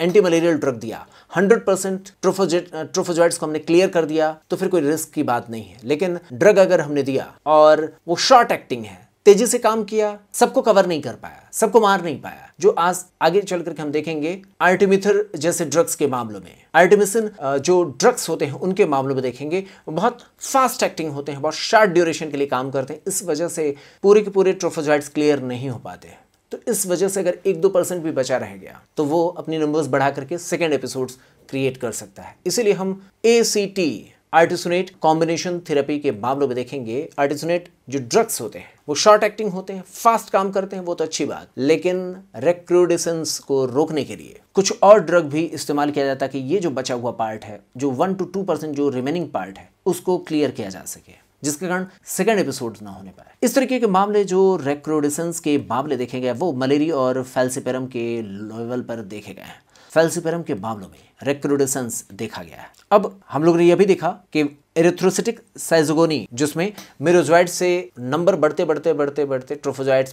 एंटी मलेरियल ड्रग दिया 100 परसेंट ट्रोफोजॉइड्स को हमने क्लियर कर दिया तो फिर कोई रिस्क की बात नहीं है लेकिन ड्रग अगर हमने दिया और वो शॉर्ट एक्टिंग है तेजी से काम किया सबको कवर नहीं कर पाया सबको मार नहीं पाया जो आज आगे चल करके हम देखेंगे आर्टिमिथर जैसे ड्रग्स के मामलों में आर्टिमिसिन जो ड्रग्स होते हैं उनके मामलों में देखेंगे बहुत फास्ट एक्टिंग होते हैं बहुत शॉर्ट ड्यूरेशन के लिए काम करते हैं इस वजह से पूरे के पूरे ट्रोफोजाइड्स क्लियर नहीं हो पाते हैं तो इस वजह से अगर एक दो परसेंट भी बचा रह गया तो वो अपने नंबर्स बढ़ा करके सेकेंड एपिसोड क्रिएट कर सकता है इसीलिए हम A C T artesunate combination therapy के मामलों में देखेंगे आर्टिसोनेट जो ड्रग्स होते हैं वो शॉर्ट एक्टिंग होते हैं फास्ट काम करते हैं वो तो अच्छी बात लेकिन रेक्रोडिसंस को रोकने के लिए कुछ और ड्रग भी इस्तेमाल किया जाता है कि ये जो बचा हुआ पार्ट है जो वन टू टू परसेंट जो रिमेनिंग पार्ट है उसको क्लियर किया जा सके जिसके कारण सेकेंड एपिसोड ना होने पाए इस तरीके के मामले जो रेक्रोडिसंस के मामले देखे गए वो मलेरिया और फेल्सिपेरम के लेवल पर देखे गए हैं फेल्सिपेरम के मामलों में रेक्रोडिसंस देखा गया है अब हम लोग ने यह भी देखा कि एरिथ्रोसिटिक साइजोगोनी जिसमें मेरोजॉइड से नंबर बढ़ते बढ़ते बढ़ते बढ़ते ट्रोफोजॉइड्स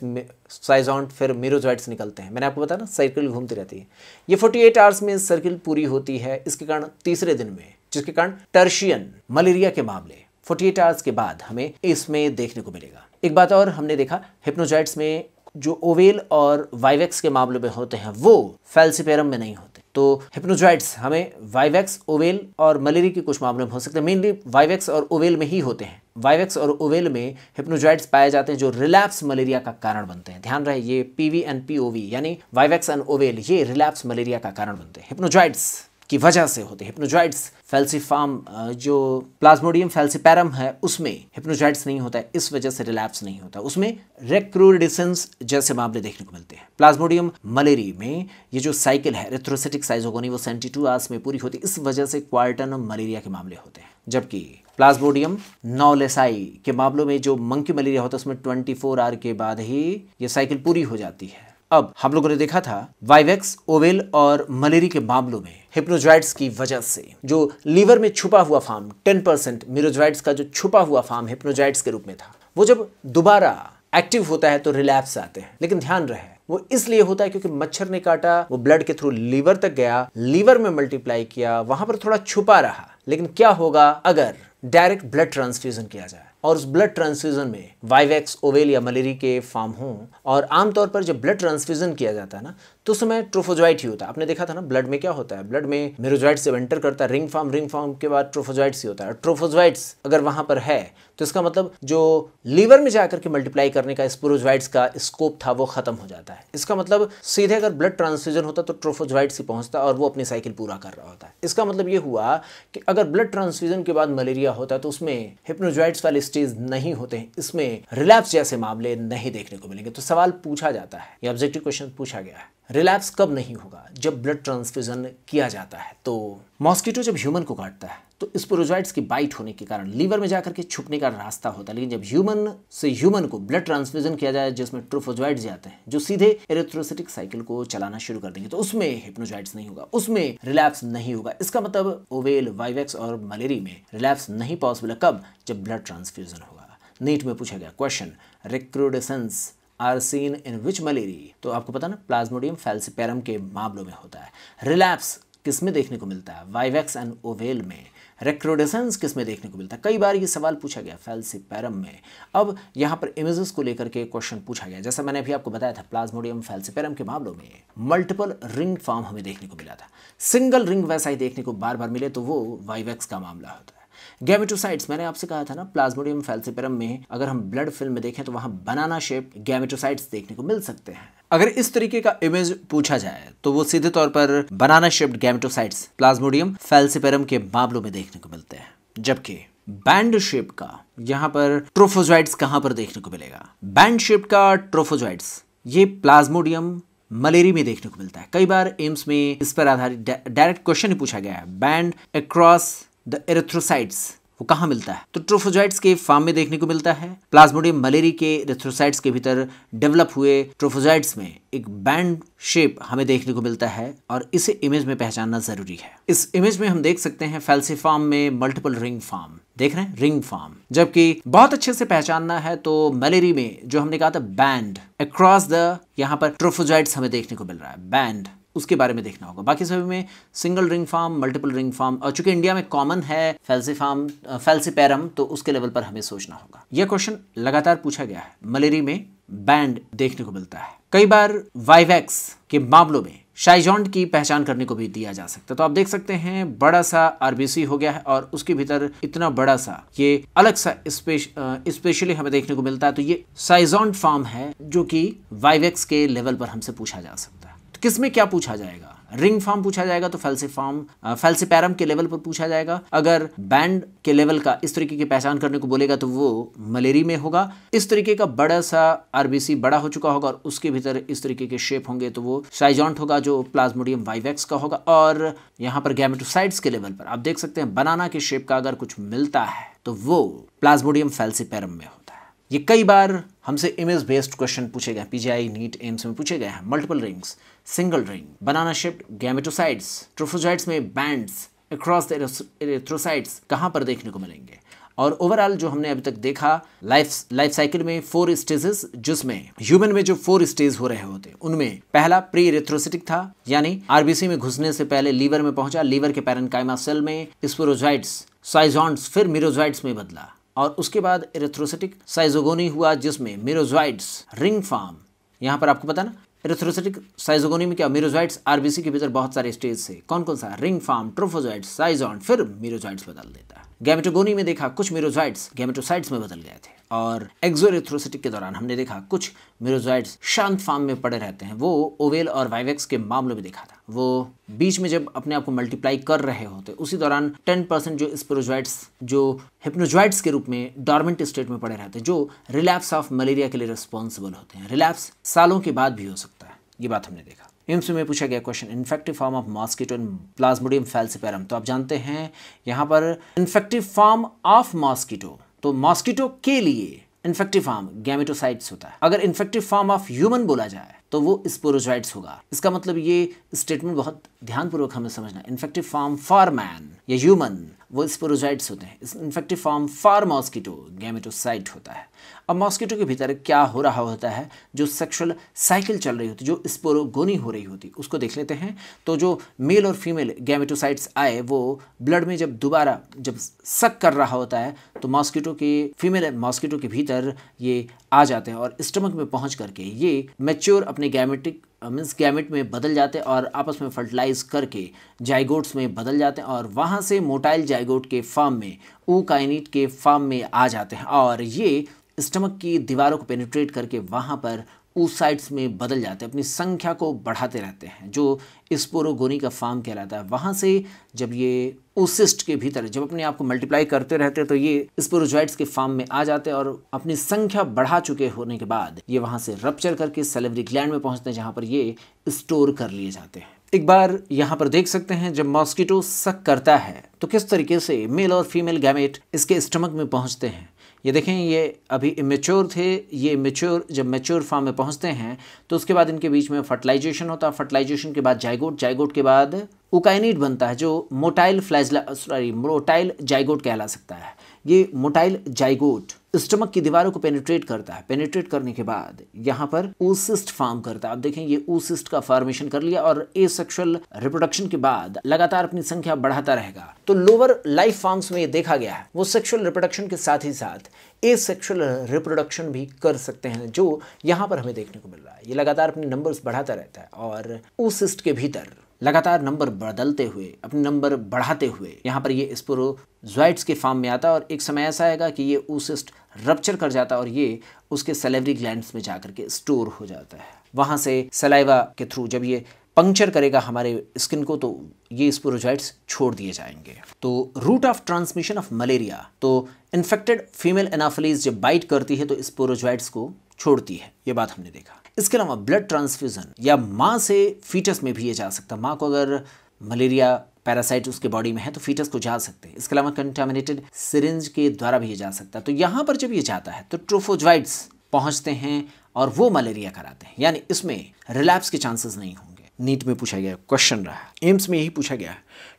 साइजॉन्ट फिर मेरोजॉइड्स निकलते हैं मैंने आपको बताया ना साइकिल घूमती रहती है ये 48 एट आवर्स में सर्किल पूरी होती है इसके कारण तीसरे दिन में जिसके कारण टर्शियन मलेरिया के मामले फोर्टी एट आवर्स के बाद हमें इसमें देखने को मिलेगा एक बात और हमने देखा हिप्नोजाइट्स में जो ओवेल और वाइवेक्स के मामले में होते हैं वो फैल्सिपेरम में नहीं होते तो हिप्नोजाइट्स हमें वाइवेक्स ओवेल और मलेरिया के कुछ मामले में हो सकते हैं मेनली वाइवेक्स और ओवेल में ही होते हैं वाइवेक्स और ओवेल में हिप्नोजाइट्स पाए जाते हैं जो रिलैप्स मलेरिया का कारण बनते हैं ध्यान रहे ये पीवी एंड पीओवी यानी वाइवेक्स एंड ओवेल ये रिलैप्स मलेरिया का कारण बनते हैं हिप्नोजाइट्स की वजह से होते हैं हिप्नोजॉइड्स फेल्सीफार्म जो प्लाज्मोडियम फेल्सीपैरम है उसमें हिप्नोजॉइड्स नहीं होता है इस वजह से रिलैप्स नहीं होता उसमें रेक्रोडिसंस जैसे मामले देखने को मिलते हैं प्लाज्मोडियम मलेरी में ये जो साइकिल है रेथ्रोसिटिक साइजोगोनी वो सेवेंटी टू आवर्स में पूरी होती है इस वजह से क्वार्टन मलेरिया के मामले होते हैं जबकि प्लाज्मोडियम नौलेसाई के मामलों में जो मंकी मलेरिया होता है उसमें 24 आवर के बाद ही ये साइकिल पूरी हो जाती है अब हम लोगों ने देखा था वाइवेक्स ओवेल और मलेरिया के मामलों में हिप्नोजॉइड्स की वजह से जो लीवर में छुपा हुआ फार्म 10 परसेंट मिरोजॉइड्स का जो छुपा हुआ फार्म हिप्नोजॉइड्स के रूप में था वो जब दोबारा एक्टिव होता है तो रिलैप्स आते हैं लेकिन ध्यान रहे वो इसलिए होता है क्योंकि मच्छर ने काटा वो ब्लड के थ्रू लीवर तक गया लीवर में मल्टीप्लाई किया वहां पर थोड़ा छुपा रहा लेकिन क्या होगा अगर डायरेक्ट ब्लड ट्रांसफ्यूजन किया जाए और उस ब्लड ट्रांसफ्यूजन में वाइवेक्स ओवेल या मलेरिया के फार्म हों और आमतौर पर जब ब्लड ट्रांसफ्यूजन किया जाता है ना तो उस समय ट्रोफोजॉइट ही होता है आपने देखा था ना ब्लड में क्या होता है ब्लड में मेरोजॉइट से एंटर करता है रिंग फॉर्म रिंग फॉर्म के बाद ट्रोफोजॉइट ही होता है ट्रोफोजॉइट अगर वहां पर है तो इसका मतलब जो लीवर में जाकर के मल्टीप्लाई करने का स्पोरोजॉइट्स का स्कोप था वो खत्म हो जाता है इसका मतलब सीधे अगर ब्लड ट्रांसफ्यूजन होता तो ट्रोफोजॉइट ही पहुंचता और वो अपनी साइकिल पूरा कर रहा होता है इसका मतलब ये हुआ कि अगर ब्लड ट्रांसफ्यूजन के बाद मलेरिया होता तो उसमें हिप्नोजॉइट्स वाले स्टेज नहीं होते हैं इसमें रिलैप्स जैसे मामले नहीं देखने को मिलेंगे तो सवाल पूछा जाता है ये ऑब्जेक्टिव क्वेश्चन पूछा गया है रिलैप्स कब नहीं होगा जब ब्लड ट्रांसफ्यूजन किया जाता है तो मॉस्किटो जब ह्यूमन को काटता है तो स्पोरोजॉइड्स की बाइट होने के कारण लीवर में जाकर के छुपने का रास्ता होता है लेकिन जब ह्यूमन से ह्यूमन को ब्लड ट्रांसफ्यूजन किया जाए जिसमें ट्रोफोजॉइड्स जाते हैं जो सीधे एरेथ्रोसिटिक साइकिल को चलाना शुरू कर देंगे तो उसमें हिप्नोजॉइड्स नहीं होगा उसमें रिलैप्स नहीं होगा इसका मतलब ओवेल वाइवेक्स और मलेरी में रिलैप्स नहीं पॉसिबल है कब जब ब्लड ट्रांसफ्यूजन होगा नीट में पूछा गया question recrudescence are seen in which malaria तो आपको पता ना प्लाज्मोडियम फैल्सिपेरम के मामलों में होता है रिलैप्स किस में देखने को मिलता है वाइवेक्स एंड ओवेल में रेक्रोडेसेंस किस में देखने को मिलता है कई बार ये सवाल पूछा गया फैल्सिपेरम में अब यहाँ पर इमेजेस को लेकर के क्वेश्चन पूछा गया जैसा मैंने अभी आपको बताया था प्लाज्मोडियम फैल्सिपेरम के मामलों में मल्टीपल रिंग फॉर्म हमें देखने को मिला था सिंगल रिंग वैसा ही देखने को बार बार मिले तो वो वाइवेक्स का मामला होता है गैमेटोसाइट्स मैंने आपसे कहा था ना प्लाज्मोडियम फैल्सिपेरम में अगर हम ब्लड फिल्म में देखें तो वहां बनाना शेप गैमेटोसाइट्स देखने को मिल सकते हैं अगर इस तरीके का इमेज पूछा जाए तो वो सीधे तौर पर banana shaped gametocytes plasmodium falciparum के मामलों में देखने को मिलते हैं जबकि बैंड शेप का यहां पर ट्रोफोजॉइड्स कहां पर देखने को मिलेगा बैंड शेप का ट्रोफोजॉइड्स ये प्लाज्मोडियम मलेरी में देखने को मिलता है कई बार एम्स में इस पर आधारित डायरेक्ट क्वेश्चन ही पूछा गया है बैंड अक्रॉस द एरेथ्रोसाइट्स वो कहाँ मिलता है तो ट्रोफोजाइट्स के फार्म में देखने को मिलता है प्लाज्मोडियम मलेरी के एरेथ्रोसाइट्स के भीतर डेवलप हुए ट्रोफोजाइट्स में एक बैंड शेप हमें देखने को मिलता है और इसे इमेज में पहचानना जरूरी है इस इमेज में हम देख सकते हैं फैलसी फार्म में मल्टीपल रिंग फार्म देख रहे हैं रिंग फार्म जबकि बहुत अच्छे से पहचानना है तो मलेरी में जो हमने कहा था बैंड अक्रॉस द यहाँ पर ट्रोफोजाइट्स हमें देखने को मिल रहा है बैंड उसके बारे में देखना होगा बाकी सभी में single ring form multiple ring form और चूंकि इंडिया में कॉमन है फैलसी पैरम तो उसके लेवल पर हमें सोचना होगा यह क्वेश्चन लगातार पूछा गया है मलेरिया में बैंड देखने को मिलता है कई बार वाइवैक्स के मामलों में शाइजॉन्ड की पहचान करने को भी दिया जा सकता है तो आप देख सकते हैं बड़ा सा आरबीसी हो गया है और उसके भीतर इतना बड़ा सा ये अलग सा स्पेशली हमें देखने को मिलता है तो ये साइजॉन्ड फॉर्म है जो कि वाइवेक्स के लेवल पर हमसे पूछा जा सकता है किसमें क्या पूछा जाएगा रिंग फॉर्म पूछा जाएगा तो फैल्सिफॉर्म फैल्सिपैरम के लेवल पर पूछा जाएगा अगर बैंड के लेवल का इस तरीके की पहचान करने को बोलेगा तो वो मलेरी में होगा इस तरीके का बड़ा सा आरबीसी बड़ा हो चुका होगा और उसके भीतर इस तरीके के शेप होंगे तो वो साइजॉन्ट होगा जो प्लाज्मोडियम वाइवेक्स का होगा और यहाँ पर गैमेटोसाइड्स के लेवल पर आप देख सकते हैं बनाना के शेप का अगर कुछ मिलता है तो वो प्लाज्मोडियम फैल्सिपैरम में होता है ये कई बार हमसे इमेज बेस्ड क्वेश्चन पूछे गए पीजीआई नीट एम्स में पूछे गए हैं multiple rings single ring banana shaped gametocytes trophozoites में बैंड्स अक्रॉस द एरेथ्रोसाइट्स कहाँ पर देखने को मिलेंगे और ओवरऑल जो हमने अभी तक देखा लाइफ लाइफ साइकिल में फोर स्टेजेस जिसमें ह्यूमन में जो फोर स्टेज हो रहे होते उनमें पहला प्री रेथ्रोसिटिक था यानी आरबीसी में घुसने से पहले लीवर में पहुंचा लीवर के पैरन सेल में स्पोरोजाइट्स साइजॉन्ट्स फिर मिरोजाइट्स में बदला और उसके बाद एरेथ्रोसिटिक साइजोगोनी हुआ जिसमें मिरोजाइट्स रिंग फार्म यहाँ पर आपको पता ना एरिथ्रोसाइटिक साइजोगोनी में क्या मीरोजॉइड्स आरबीसी के भीतर बहुत सारे स्टेज से कौन कौन सा रिंग फार्म ट्रोफोजॉइड्स साइजॉन फिर मीरोजॉइड्स बदल देता है गैमेटोगोनी में देखा कुछ मेरोजाइड्स गैमेटोसाइड्स में बदल गए थे और एक्जोरेथ्रोसिटिक के दौरान हमने देखा कुछ मेरोजाइड्स शांत फार्म में पड़े रहते हैं वो ओवेल और वाइवेक्स के मामलों में देखा था वो बीच में जब अपने आप को मल्टीप्लाई कर रहे होते उसी दौरान टेन परसेंट जो स्पेरोजॉइड्स जो हिप्नोजॉइड्स के रूप में डॉर्मेंट स्टेट में पड़े रहते हैं जो रिलैप्स ऑफ मलेरिया के लिए रिस्पॉन्सिबल होते हैं रिलैप्स सालों के बाद भी हो सकता है ये बात हमने देखा इम्स में पूछा गया question infective form of mosquito in plasmodium falciparum तो आप जानते हैं यहाँ पर इन्फेक्टिव फॉर्म ऑफ मॉस्किटो तो मॉस्किटो के लिए इन्फेक्टिव फॉर्म गैमेटोसाइट्स होता है अगर इन्फेक्टिव फॉर्म ऑफ ह्यूमन बोला जाए तो वो स्पोरोजॉइड्स होगा इसका मतलब ये स्टेटमेंट बहुत ध्यानपूर्वक हमें समझना इन्फेक्टिव फॉर्म फॉर मैन या ह्यूमन वो स्पोरोजाइट्स होते हैं इस infective form for mosquito gametocyte होता है अब मॉस्किटो के भीतर क्या हो रहा होता है जो सेक्सुअल साइकिल चल रही होती जो स्पोरोगोनी हो रही होती उसको देख लेते हैं तो जो मेल और फीमेल गैमेटोसाइट्स आए वो ब्लड में जब दोबारा जब सक कर रहा होता है तो मॉस्किटो के फीमेल मॉस्किटो के भीतर ये आ जाते हैं और स्टमक में पहुँच करके ये मेच्योर अपने गैमेटिक मीन्स गैमेट में बदल जाते हैं और आपस में फर्टिलाइज करके जाइगोट्स में बदल जाते हैं और वहाँ से मोटाइल जाइगोट के फार्म में ऊ काइनिट के फार्म में आ जाते हैं और ये स्टमक की दीवारों को पेनिट्रेट करके वहाँ पर ऊसाइट्स में बदल जाते हैं अपनी संख्या को बढ़ाते रहते हैं जो स्पोरोगोनी का फार्म कहलाता है वहाँ से जब ये ओसिस्ट के भीतर जब अपने आप को मल्टीप्लाई करते रहते हैं तो ये स्पोरोजॉइड्स के फार्म में आ जाते हैं और अपनी संख्या बढ़ा चुके होने के बाद ये वहाँ से रपच्चर करके सेलेवरी ग्लैंड में पहुँचते हैं जहाँ पर ये स्टोर कर लिए जाते हैं एक बार यहाँ पर देख सकते हैं जब मॉस्किटो सक करता है तो किस तरीके से मेल और फीमेल गैमेट इसके स्टमक में पहुँचते हैं ये देखें ये अभी इमेच्योर थे ये इमेच्योर जब मेच्योर फॉर्म में पहुंचते हैं तो उसके बाद इनके बीच में फर्टिलाइजेशन होता है फर्टिलाइजेशन के बाद जाइगोट जाइगोट के बाद उकाइनिट बनता है जो motile flagella sorry motile zygote कहला सकता है ये मोटाइल जाइगोट स्टमक की दीवारों को पेनिट्रेट करता है पेनिट्रेट करने के बाद यहाँ पर ओसिस्ट फॉर्म करता है आप देखें ये ओसिस्ट का फॉर्मेशन कर लिया और ए सेक्शुअल रिप्रोडक्शन के बाद लगातार अपनी संख्या बढ़ाता रहेगा तो लोअर लाइफ फॉर्म्स में ये देखा गया है वो सेक्शुअल रिप्रोडक्शन के साथ ही साथ ए सेक्शुअल रिप्रोडक्शन भी कर सकते हैं जो यहाँ पर हमें देखने को मिल रहा है ये लगातार अपने नंबर्स बढ़ाता रहता है और ओसिस्ट के भीतर लगातार नंबर बदलते हुए अपने नंबर बढ़ाते हुए यहाँ पर ये स्पोरोजॉइड्स के फार्म में आता है और एक समय ऐसा आएगा कि ये ओसिस्ट रप्चर कर जाता है और ये उसके सेलेवरी ग्लैंड में जाकर के स्टोर हो जाता है वहाँ से सलाइवा के थ्रू जब ये पंक्चर करेगा हमारे स्किन को तो ये स्पोरोजाइट्स छोड़ दिए जाएंगे तो route of transmission of malaria तो इन्फेक्टेड फीमेल एनाफिलीज जब बाइट करती है तो स्पोरोजाइट्स को छोड़ती है ये बात हमने देखा इसके अलावा ब्लड ट्रांसफ्यूज़न या माँ से फीटस में भी ये जा सकता है माँ को अगर मलेरिया पैरासाइट उसके बॉडी में है तो फीटस को जा सकते हैं इसके अलावा कंटामिनेटेड सिरिंज के द्वारा भी ये जा सकता है तो यहाँ पर जब ये जाता है तो ट्रोफोजवाइड्स पहुँचते हैं और वो मलेरिया कराते हैं यानी इसमें रिलैप्स के चांसेस नहीं होंगे नीट में पूछा गया क्वेश्चन रहा एम्स में यही पूछा गया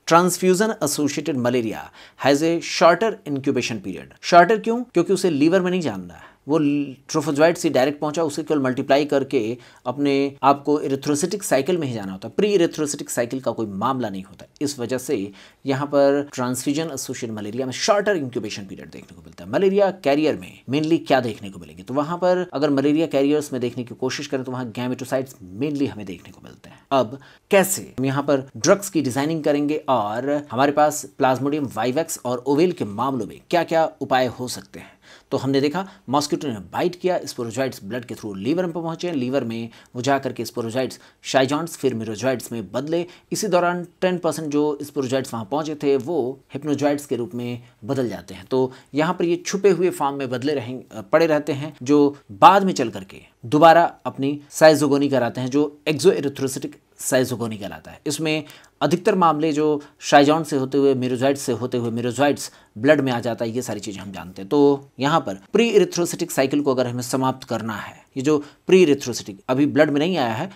transfusion associated malaria has a shorter incubation period shorter क्यों क्योंकि उसे लीवर में नहीं जानना है वो ट्रोफोजॉइड से डायरेक्ट पहुंचा उसे केवल मल्टीप्लाई करके अपने आप को इरेथ्रोसिटिक साइकिल में ही जाना होता है प्री इरेथ्रोसिटिक साइकिल का कोई मामला नहीं होता इस वजह से यहाँ पर ट्रांसफ्यूजन एसोसिएटेड मलेरिया में शॉर्टर इंक्यूबेशन पीरियड देखने को मिलता है मलेरिया कैरियर में मेनली क्या देखने को मिलेंगे तो वहाँ पर अगर मलेरिया कैरियर्स में देखने की कोशिश करें तो वहाँ गैमेटोसाइड्स मेनली हमें देखने को मिलते हैं अब कैसे हम यहाँ पर ड्रग्स की डिजाइनिंग करेंगे और हमारे पास प्लाज्मोडियम वाइवेक्स और ओवेल के मामलों में क्या क्या उपाय हो सकते हैं तो हमने देखा मॉस्किटो ने बाइट किया स्पोरोजॉइड्स ब्लड के थ्रू लीवर में पहुंचे लीवर में वो जा करके स्पोरोजॉइड्स शाइजॉन्ट्स फिर मिरोजाइट्स में बदले इसी दौरान टेन परसेंट जो स्पोरोजॉइड्स वहाँ पहुँचे थे वो हिप्नोजॉइड्स के रूप में बदल जाते हैं तो यहाँ पर ये छुपे हुए फॉर्म में बदले रहें पड़े रहते हैं जो बाद में चल करके दोबारा अपनी साइजोगोनी कराते हैं जो एक्जो एरोथ्रोसिटिक साइजोगोनी कहलाता है इसमें अधिकतर मामले जो शाइजॉन से होते हुए मेरोजॉइड्स से होते हुए मेरोजॉइड्स ब्लड में आ जाता है ये सारी चीज़ें हम जानते हैं तो यहाँ पर प्री इरेथ्रोसिटिक साइकिल को अगर हमें समाप्त करना है ये जो प्री इरेथ्रोसिटिक अभी ब्लड में नहीं आया है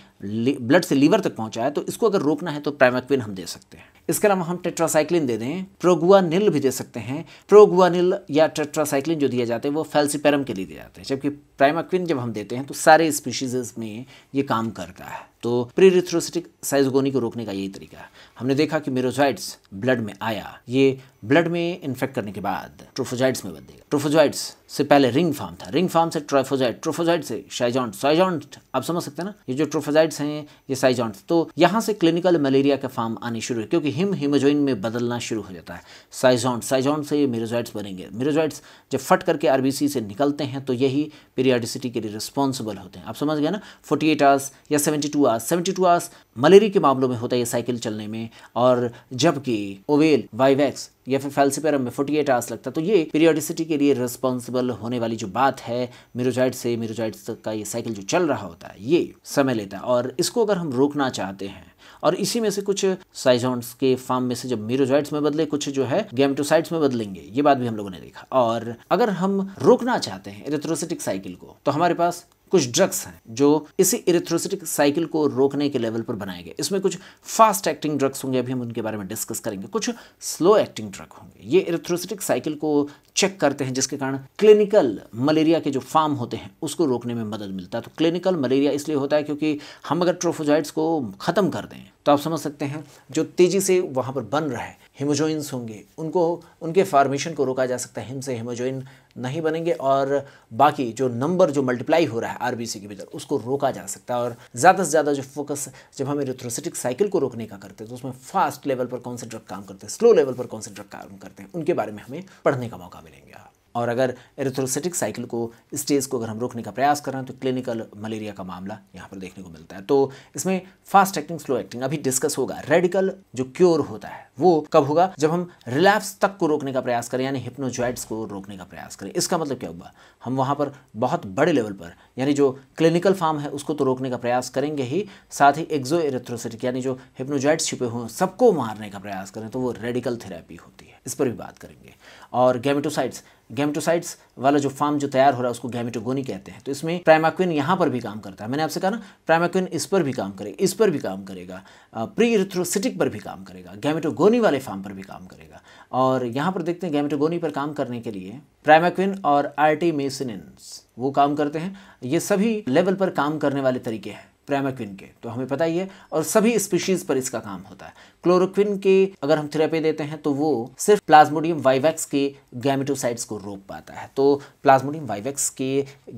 ब्लड से लीवर तक पहुँचा है तो इसको अगर रोकना है तो प्राइमेक्विन हम दे सकते हैं इसके अलावा हम टेट्रासाइक्लिन दे दें प्रोगुआनिल भी दे सकते हैं प्रोगुआनिल या टेट्रासाइक्लिन जो दिए जाते हैं वो फेल्सिपेरम के लिए दिए जाते हैं जबकि प्राइमाक्विन जब हम देते हैं तो सारे स्पीशीज़ में ये काम करता है तो प्रीरिथ्रोसिटिक साइजोगोनी को रोकने का यही तरीका है हमने देखा कि मेरोजाइट्स ब्लड में आया ये ब्लड में इन्फेक्ट करने के बाद ट्रोफोजाइड्स में बदलेगा ट्रोफोजाइड्स से पहले रिंग फार्म था रिंग फार्म से ट्रोफोजाइड ट्रोफोजाइड से साइजॉन्ट साइजॉन्ट आप समझ सकते हैं ना ये जो ट्रोफोजाइड्स हैं ये साइजॉन्ट तो यहाँ से क्लिनिकल मलेरिया का फार्म आनी शुरू है क्योंकि हिम हिमोजोइन में बदलना शुरू हो जाता है साइजॉन्ट साइजॉन्ट से ये मेरोजाइट्स बनेंगे मेरोजाइट्स जब फट करके आरबीसी से निकलते हैं तो यही पीरियाडिसिटी के लिए रिस्पॉन्सिबल होते हैं आप समझ गए ना फोर्टी एट आवर्स या seventy two hours seventy two hours malaria के मामलों में होता है ये साइकिल चलने में और जबकि ओवेल वाइवैक्स या फिर फेल्सिपेरम में फोर्टी एट आवर्स लगता है तो ये पीरियोडिसिटी के लिए रिस्पॉन्सिबल होने वाली जो बात है मिरोजाइट से मिरोजाइट तक का ये साइकिल जो चल रहा होता है ये समय लेता है और इसको अगर हम रोकना चाहते हैं और इसी में से कुछ साइजॉन्स के फार्म में से जब मीरोजाइट्स में बदले कुछ जो है गैमटोसाइट्स में बदलेंगे ये बात भी हम लोगों ने देखा और अगर हम रोकना चाहते हैं एरिथ्रोसिटिक साइकिल को तो हमारे पास कुछ ड्रग्स हैं जो इसी इरेथ्रोसिटिक साइकिल को रोकने के लेवल पर बनाए गए इसमें कुछ फास्ट एक्टिंग ड्रग्स होंगे अभी हम उनके बारे में डिस्कस करेंगे कुछ स्लो एक्टिंग ड्रग होंगे ये इरेथ्रोसिटिक साइकिल को चेक करते हैं जिसके कारण क्लिनिकल मलेरिया के जो फार्म होते हैं उसको रोकने में मदद मिलता है तो क्लिनिकल मलेरिया इसलिए होता है क्योंकि हम अगर ट्रोफोजाइड्स को ख़त्म कर दें तो आप समझ सकते हैं जो तेज़ी से वहाँ पर बन रहा है हेमोजोइंस होंगे उनको उनके फार्मेशन को रोका जा सकता है हिम से हेमोजोइन नहीं बनेंगे और बाकी जो नंबर जो मल्टीप्लाई हो रहा है आरबीसी के भीतर उसको रोका जा सकता है और ज़्यादा से ज़्यादा जो फोकस जब हम रिथ्रोसिटिक साइकिल को रोकने का करते हैं तो उसमें फास्ट लेवल पर कौन से ड्रग काम करते हैं स्लो लेवल पर कौन से ड्रग काम करते हैं उनके बारे में हमें पढ़ने का मौका मिलेंगे और अगर एरेथ्रोसेटिक साइकिल को स्टेज को अगर हम रोकने का प्रयास कर रहे हैं तो क्लिनिकल मलेरिया का मामला यहाँ पर देखने को मिलता है तो इसमें फास्ट एक्टिंग स्लो एक्टिंग अभी डिस्कस होगा रेडिकल जो क्योर होता है वो कब होगा जब हम रिलैप्स तक को रोकने का प्रयास करें यानी हिप्नोजॉइड्स को रोकने का प्रयास करें इसका मतलब क्या होगा हम वहाँ पर बहुत बड़े लेवल पर यानी जो क्लिनिकल फार्म है उसको तो रोकने का प्रयास करेंगे ही साथ ही एक्जो एरेथ्रोसिटिक यानी जो हिप्नोजॉइड्स छिपे हुए हैं सबको मारने का प्रयास करें तो वो रेडिकल थेरेपी होती है इस पर भी बात करेंगे और गेमिटोसाइड्स गैमेटोसाइट्स वाला जो फार्म जो तैयार हो रहा है उसको गैमेटोगोनी कहते हैं तो इसमें प्राइमाक्विन यहाँ पर भी काम करता है मैंने आपसे कहा ना प्राइमाक्विन इस पर भी काम करेगा इस पर भी काम करेगा प्री इरिथ्रोसिटिक पर भी काम करेगा गैमेटोगोनी वाले फार्म पर भी काम करेगा और यहाँ पर देखते हैं गैमेटोगोनी पर काम करने के लिए प्राइमाक्विन और आर्टीमेसिनेंस वो काम करते हैं ये सभी लेवल पर काम करने वाले तरीके हैं प्राइमाक्विन के तो हमें पता ही है और सभी स्पीशीज़ पर इसका काम होता है क्लोरोक्विन के अगर हम थेरेपी देते हैं तो वो सिर्फ प्लाज्मोडियम वाइवैक्स के गैमेटोसाइट्स को रोक पाता है तो प्लाज्मोडियम वाइवैक्स के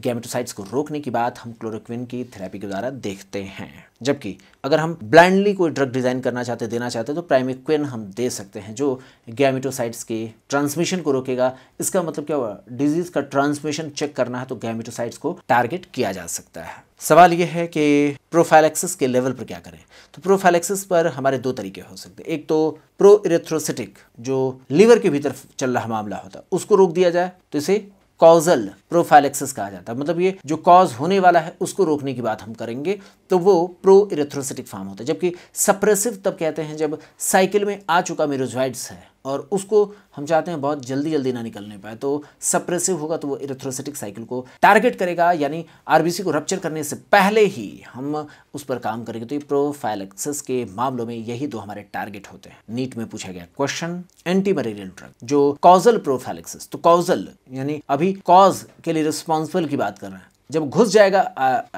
गैमेटोसाइट्स को रोकने की बात हम क्लोरोक्विन की थेरेपी के द्वारा देखते हैं जबकि अगर हम ब्लाइंडली कोई ड्रग डिज़ाइन करना चाहते देना चाहते तो प्राइमिक्विन हम दे सकते हैं जो गैमेटोसाइट्स के ट्रांसमिशन को रोकेगा इसका मतलब क्या हुआ डिजीज़ का ट्रांसमिशन चेक करना है तो गैमेटोसाइट्स को टारगेट किया जा सकता है सवाल यह है कि प्रोफाइलेक्सिस के लेवल पर क्या करें तो प्रोफाइलेक्सिस पर हमारे दो तरीके हो सकते हैं एक तो प्रो इरेथ्रोसिटिक जो लीवर के भीतर चल रहा मामला होता है उसको रोक दिया जाए तो इसे कॉजल प्रोफाइलेक्सिस कहा जाता है मतलब ये जो कॉज होने वाला है उसको रोकने की बात हम करेंगे तो वो प्रो इरेथ्रोसिटिक फॉर्म होता है जबकि सप्रेसिव तब कहते हैं जब साइकिल में आ चुका मेरोजॉइड्स है और उसको हम चाहते हैं बहुत जल्दी जल्दी ना निकलने पाए तो सप्रेसिव होगा तो वो इरेथ्रोसेटिक साइकिल को टारगेट करेगा यानी आरबीसी को रप्चर करने से पहले ही हम उस पर काम करेंगे तो ये प्रोफाइलेक्सिस के मामलों में यही दो हमारे टारगेट होते हैं नीट में पूछा गया क्वेश्चन एंटी मलेरियल ड्रग जो कॉजल प्रोफाइलेक्सिस तो कॉजल यानी अभी कॉज के लिए रिस्पॉन्सिबल की बात कर रहे हैं जब घुस जाएगा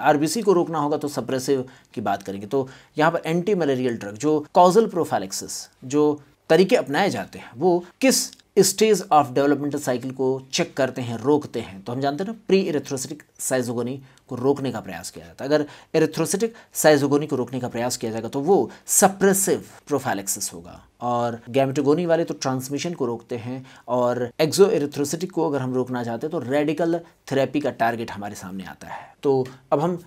आरबीसी को रोकना होगा तो सप्रेसिव की बात करेंगे तो यहाँ पर एंटी मलेरियल ड्रग जो कॉजल प्रोफाइलेक्सिस जो तरीके अपनाए जाते हैं वो किस स्टेज ऑफ डेवलपमेंटल साइकिल को चेक करते हैं रोकते हैं तो हम जानते हैं ना प्री एरेथ्रोसिटिक साइजोगोनी को रोकने का प्रयास किया जाता है अगर एरेथ्रोसिटिक साइजोगोनी को रोकने का प्रयास किया जाएगा तो वो सप्रेसिव प्रोफाइलेक्सिस होगा और गैमेटोगोनी वाले तो ट्रांसमिशन को रोकते हैं और एक्जो एरेथ्रोसिटिक को अगर हम रोकना चाहते हैं तो रेडिकल थेरेपी का टारगेट हमारे सामने आता है तो अब हम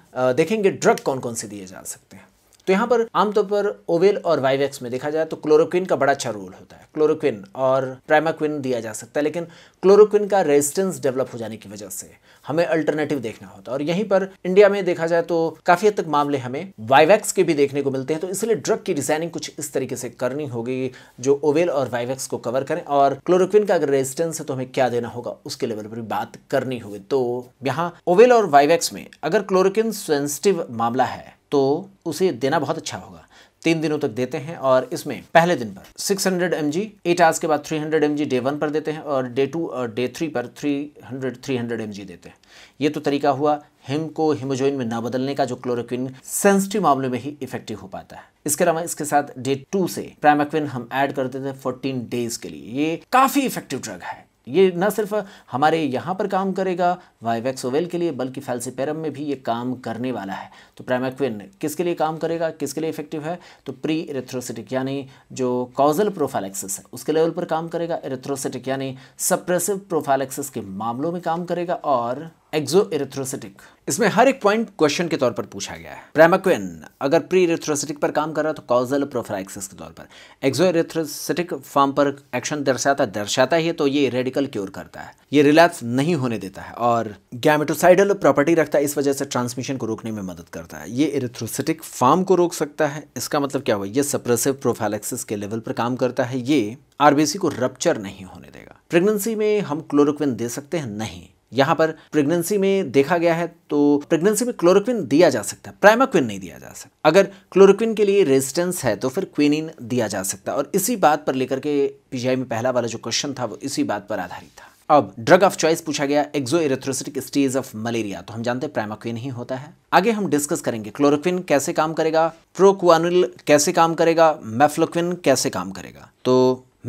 देखेंगे ड्रग कौन कौन से दिए जा सकते हैं तो यहाँ पर आमतौर पर ओवेल और वाइवेक्स में देखा जाए तो क्लोरोक्विन का बड़ा अच्छा रोल होता है क्लोरोक्विन और प्राइमाक्विन दिया जा सकता है लेकिन क्लोरोक्विन का रेजिस्टेंस डेवलप हो जाने की वजह से हमें अल्टरनेटिव देखना होता है और यहीं पर इंडिया में देखा जाए तो काफी हद तक मामले हमें वाइवैक्स के भी देखने को मिलते हैं तो इसलिए ड्रग की डिजाइनिंग कुछ इस तरीके से करनी होगी जो ओवेल और वाइवैक्स को कवर करें और क्लोरोक्विन का अगर रेजिस्टेंस है तो हमें क्या देना होगा उसके लेवल पर भी बात करनी होगी तो यहाँ ओवेल और वाइवैक्स में अगर क्लोरोक्विन सेंसिटिव मामला है तो उसे देना बहुत अच्छा होगा तीन दिनों तक देते हैं और इसमें पहले दिन पर 600 hundred M G eight hours के बाद 300 hundred M G day one पर देते हैं और डे टू और डे थ्री पर 300 hundred three hundred M G देते हैं ये तो तरीका हुआ हिम को हिमोजोइन में ना बदलने का जो क्लोरोक्विन सेंसिटिव मामले में ही इफेक्टिव हो पाता है इसके अलावा इसके साथ डे टू से प्रामाक्विन हम ऐड कर देते हैं फोर्टीन डेज के लिए ये काफ़ी इफेक्टिव ड्रग है ये न सिर्फ हमारे यहाँ पर काम करेगा ओवेल के लिए बल्कि फैल्सिपेरम में भी ये काम करने वाला है तो प्राइमाक्विन किसके लिए काम करेगा किसके लिए इफेक्टिव है तो प्री इरेथ्रोसिटिक यानी जो कॉजल प्रोफाइलेक्सिस है उसके लेवल पर काम करेगा इरेथ्रोसिटिक यानी सप्रेसिव प्रोफाइलेक्सिस के मामलों में काम करेगा और एक्जो इरेथ्रोसिटिक इसमें हर एक पॉइंट क्वेश्चन के तौर पर पूछा गया है प्रेमाक्विन अगर प्री इरेथ्रोसिटिक पर काम कर रहा है तो कॉजल प्रोफ्राइक्सिस के तौर पर एक्जो इरेथ्रोसिटिक फॉर्म पर एक्शन दर्शाता दर्शाता ही है तो ये रेडिकल क्योर करता है ये रिलैक्स नहीं होने देता है और गैमेटोसाइडल प्रॉपर्टी रखता है इस वजह से ट्रांसमिशन को रोकने में मदद करता है ये इरेथ्रोसिटिक फॉर्म को रोक सकता है इसका मतलब क्या हुआ ये सप्रेसिव प्रोफाइलेक्सिस के लेवल पर काम करता है ये आरबीसी को रप्चर नहीं होने देगा प्रेगनेंसी में हम क्लोरोक्विन दे सकते हैं नहीं यहाँ पर प्रेगनेंसी में देखा गया है तो प्रेगनेंसी में क्लोरोक्विन दिया जा सकता है प्राइमाक्विन नहीं दिया जा सकता अगर क्लोरोक्विन के लिए रेजिस्टेंस है तो फिर क्विनिन दिया जा सकता है और इसी बात पर लेकर के पीजीआई में पहला वाला जो क्वेश्चन था वो इसी बात पर आधारित था अब ड्रग ऑफ चॉइस पूछा गया exo erythrocytic stage of malaria तो हम जानते हैं प्राइमाक्विन ही होता है आगे हम डिस्कस करेंगे क्लोरोक्विन कैसे काम करेगा प्रोक्वानिल कैसे काम करेगा मेफ्लोक्विन कैसे काम करेगा तो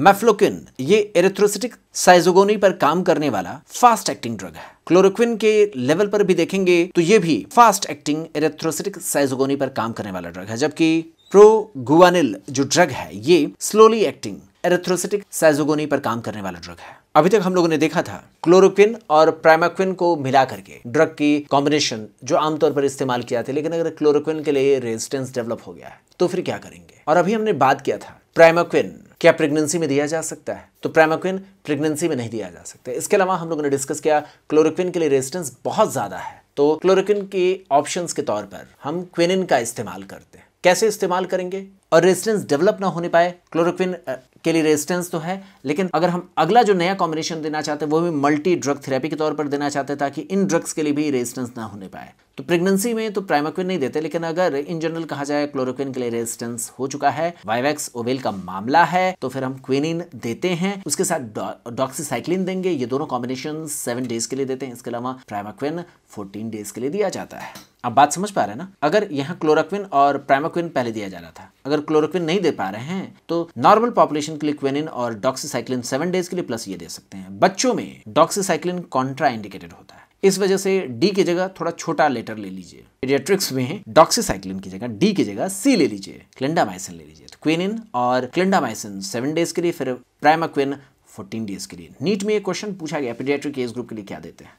मेफ्लोकिन ये एरेथ्रोसिटिक साइजोगोनी पर काम करने वाला फास्ट एक्टिंग ड्रग है क्लोरोक्विन के लेवल पर भी देखेंगे तो ये भी फास्ट एक्टिंग एरेथ्रोसिटिक साइजोगोनी पर काम करने वाला ड्रग है जबकि प्रोगुआनिल जो ड्रग है ये स्लोली एक्टिंग एरेथ्रोसिटिक साइजोगोनी पर काम करने वाला ड्रग है अभी तक हम लोगों ने देखा था क्लोरोक्विन और प्राइमाक्विन को मिला करके ड्रग की कॉम्बिनेशन जो आमतौर पर इस्तेमाल किया था लेकिन अगर क्लोरोक्विन के लिए रेजिस्टेंस डेवलप हो गया है तो फिर क्या करेंगे और अभी हमने बात किया था प्राइमाक्विन क्या प्रेगनेंसी में दिया जा सकता है तो प्रेमाक्विन प्रेगनेंसी में नहीं दिया जा सकता इसके अलावा हम लोगों ने डिस्कस किया क्लोरोक्विन के लिए रेजिस्टेंस बहुत ज़्यादा है तो क्लोरोक्विन के ऑप्शंस के तौर पर हम क्विनिन का इस्तेमाल करते हैं कैसे इस्तेमाल करेंगे और रेजिस्टेंस डेवलप ना होने पाए क्लोरोक्विन के लिए रेजिस्टेंस तो है लेकिन अगर हम अगला जो नया कॉम्बिनेशन देना चाहते हैं वो भी मल्टी ड्रग थेरेपी के तौर पर देना चाहते हैं ताकि इन ड्रग्स के लिए भी रेजिस्टेंस ना होने पाए तो प्रेगनेंसी में तो प्राइमोक्विन नहीं देते लेकिन अगर इन जनरल कहा जाए क्लोरोक्विन के लिए रेजिस्टेंस हो चुका है वाइवैक्स ओवेल का मामला है तो फिर हम क्विनिन देते हैं उसके साथ डॉक्सीसाइक्लिन देंगे ये दोनों कॉम्बिनेशन सेवन डेज के लिए देते हैं इसके अलावा प्राइमोक्विन फोर्टीन डेज के लिए दिया जाता है अब बात समझ पा रहे हैं ना अगर यहाँ क्लोरोक्विन और प्राइमोक्विन पहले दिया जा रहा था अगर क्लोरोक्विन नहीं दे पा रहे हैं तो नॉर्मल पॉपुलेशन के लिए क्वेनिन और डॉक्सीसाइक्लिन सेवन डेज के लिए प्लस ये दे सकते हैं बच्चों में डॉक्सीसाइक्लिन कॉन्ट्रा इंडिकेटेड होता है इस वजह से डी की जगह थोड़ा छोटा लेटर ले लीजिए पीडियाट्रिक्स में डॉक्सीसाइक्लिन की जगह डी की जगह सी ले लीजिए क्लिंडामाइसिन ले लीजिए तो क्वेनिन और क्लिंडामाइसिन सेवन डेज के लिए फिर प्राइमोक्विन 14 डेज के लिए नीट में ये क्वेश्चन पूछा गया पीडियाट्रिक एज ग्रुप के लिए क्या देते हैं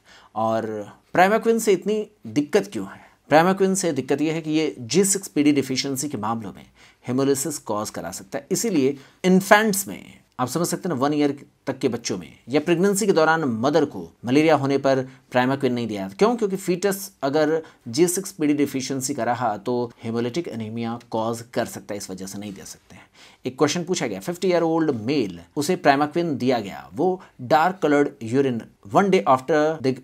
और प्राइमोक्विन से इतनी दिक्कत क्यों है प्राइमाक्विन से दिक्कत यह है कि ये जी सिक्स पी डी के मामलों में हेमोलिसिस कॉज करा सकता है इसीलिए इन्फेंट्स में आप समझ सकते हैं वन ईयर तक के बच्चों में या प्रेगनेंसी के दौरान मदर को मलेरिया होने पर प्राइमाक्विन नहीं दिया जाता क्यों क्योंकि फीटस अगर G six P D deficiency का रहा तो हेमोलिटिक एनीमिया कॉज कर सकता है इस वजह से नहीं दे सकते हैं एक क्वेश्चन पूछा गया फिफ्टी ईयर ओल्ड मेल उसे प्राइमाक्विन दिया गया वो dark coloured urine one day after the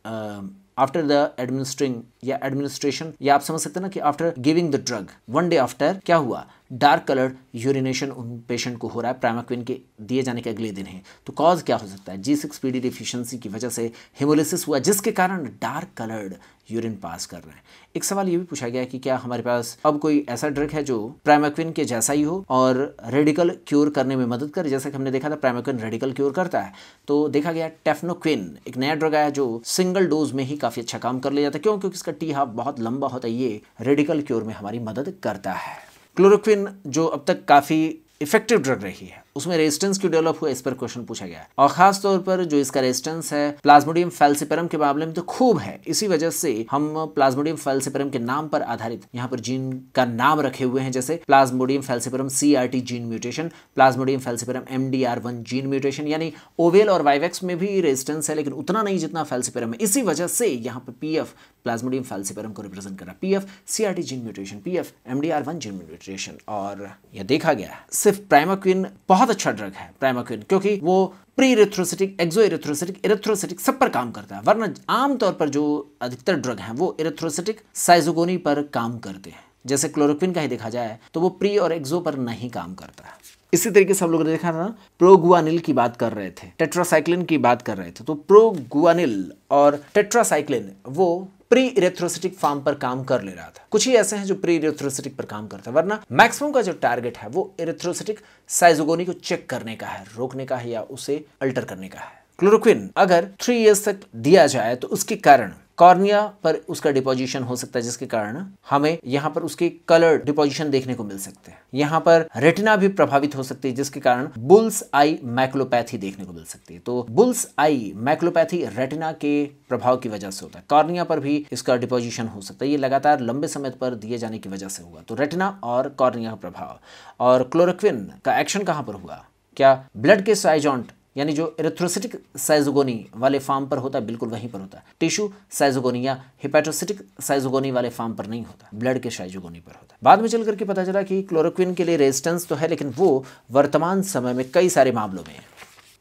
after the administering या एडमिनिस्ट्रेशन या आप समझ सकते हैं ना कि after giving the drug one day after क्या हुआ डार्क कलर यूरिनेशन उन पेशेंट को हो रहा है प्राइमाक्विन के दिए जाने के अगले दिन है तो कॉज क्या हो सकता है जी सिक्स पी डी की वजह से हिमोलिसिस हुआ जिसके कारण डार्क कलर्ड यूरिन पास कर रहे हैं एक सवाल ये भी पूछा गया कि क्या हमारे पास अब कोई ऐसा ड्रग है जो प्राइमाक्विन के जैसा ही हो और रेडिकल क्योर करने में मदद करे जैसा कि हमने देखा था प्राइमाक्विन रेडिकल क्योर करता है तो देखा गया टेफनोक्विन एक नया ड्रग आया जो सिंगल डोज में ही काफ़ी अच्छा काम कर लिया जाता है क्यों क्योंकि इसका टी हाफ बहुत लंबा होता है ये रेडिकल क्योर में हमारी मदद करता है क्लोरोक्विन जो अब तक काफ़ी इफ़ेक्टिव ड्रग रही है उसमें रेजिस्टेंस क्यों डेवलप हुआ इस पर क्वेश्चन पूछा गया और खास तौर पर जो इसका रेजिस्टेंस है प्लाज्मोडियम फैल्सिपेरम के मामले में तो खूब है इसी वजह से हम प्लाज्मोडियम फैल्सिपेरम के नाम पर आधारित यहाँ पर जीन का नाम रखे हुए हैं जैसे plasmodium falciparum C gene mutation plasmodium falciparum M gene mutation यानी ओवेल और वाइवेक्स में भी रेजिस्टेंस है लेकिन उतना नहीं जितना फैल्सिपेरम है इसी वजह से यहाँ पर पी एफ प्लाज्मोडियम फैल्सिपेरम को रिप्रेजेंट कर रहा है P F C R T gene mutation P F M one gene mutation और यह देखा गया सिर्फ प्राइमोक्विन बहुत बहुत अच्छा ड्रग है प्राइमाक्विन क्योंकि वो प्री इरेथ्रोसिटिक एक्जो इरेथ्रोसिटिक इरेथ्रोसिटिक सब पर काम करता है वरना आमतौर पर जो अधिकतर ड्रग हैं वो इरेथ्रोसिटिक साइजोगोनी पर काम करते हैं जैसे क्लोरोक्विन का ही देखा जाए तो वो प्री और एक्जो पर नहीं काम करता है इसी तरीके से हम लोग ने देखा ना प्रोगुआनिल की बात कर रहे थे टेट्रासाइक्लिन की बात कर रहे थे तो प्रोगुआनिल और टेट्रासाइक्लिन वो प्री इलेक्ट्रोसिटिक फार्म पर काम कर ले रहा था कुछ ही ऐसे हैं जो प्री इलेक्ट्रोसिटिक पर काम करते हैं वरना मैक्सिमम का जो टारगेट है वो इलेक्ट्रोसिटिक साइजोगोनी को चेक करने का है रोकने का है या उसे अल्टर करने का है क्लोरोक्विन अगर थ्री ईयर्स तक दिया जाए तो उसके कारण कॉर्निया पर उसका डिपोजिशन हो सकता है जिसके कारण हमें यहाँ पर उसके कलर डिपोजिशन देखने को मिल सकते हैं यहाँ पर रेटिना भी प्रभावित हो सकती है जिसके कारण बुल्स आई मैक्लोपैथी देखने को मिल सकती है तो बुल्स आई मैक्लोपैथी रेटिना के प्रभाव की वजह से होता है कॉर्निया पर भी इसका डिपोजिशन हो सकता है ये लगातार लंबे समय पर दिए जाने की वजह से हुआ तो रेटिना और कॉर्निया का प्रभाव और क्लोरोक्विन का एक्शन कहाँ पर हुआ क्या ब्लड के साइजॉन्ट यानी जो एरेथ्रोसिटिक साइजोगोनी वाले फार्म पर होता है बिल्कुल वहीं पर होता है टिश्यू साइजोगोनी या हिपेटोसिटिक साइजोगोनी वाले फार्म पर नहीं होता ब्लड के साइजोगोनी पर होता है बाद में चल करके पता चला कि क्लोरोक्विन के लिए रेजिस्टेंस तो है लेकिन वो वर्तमान समय में कई सारे मामलों में है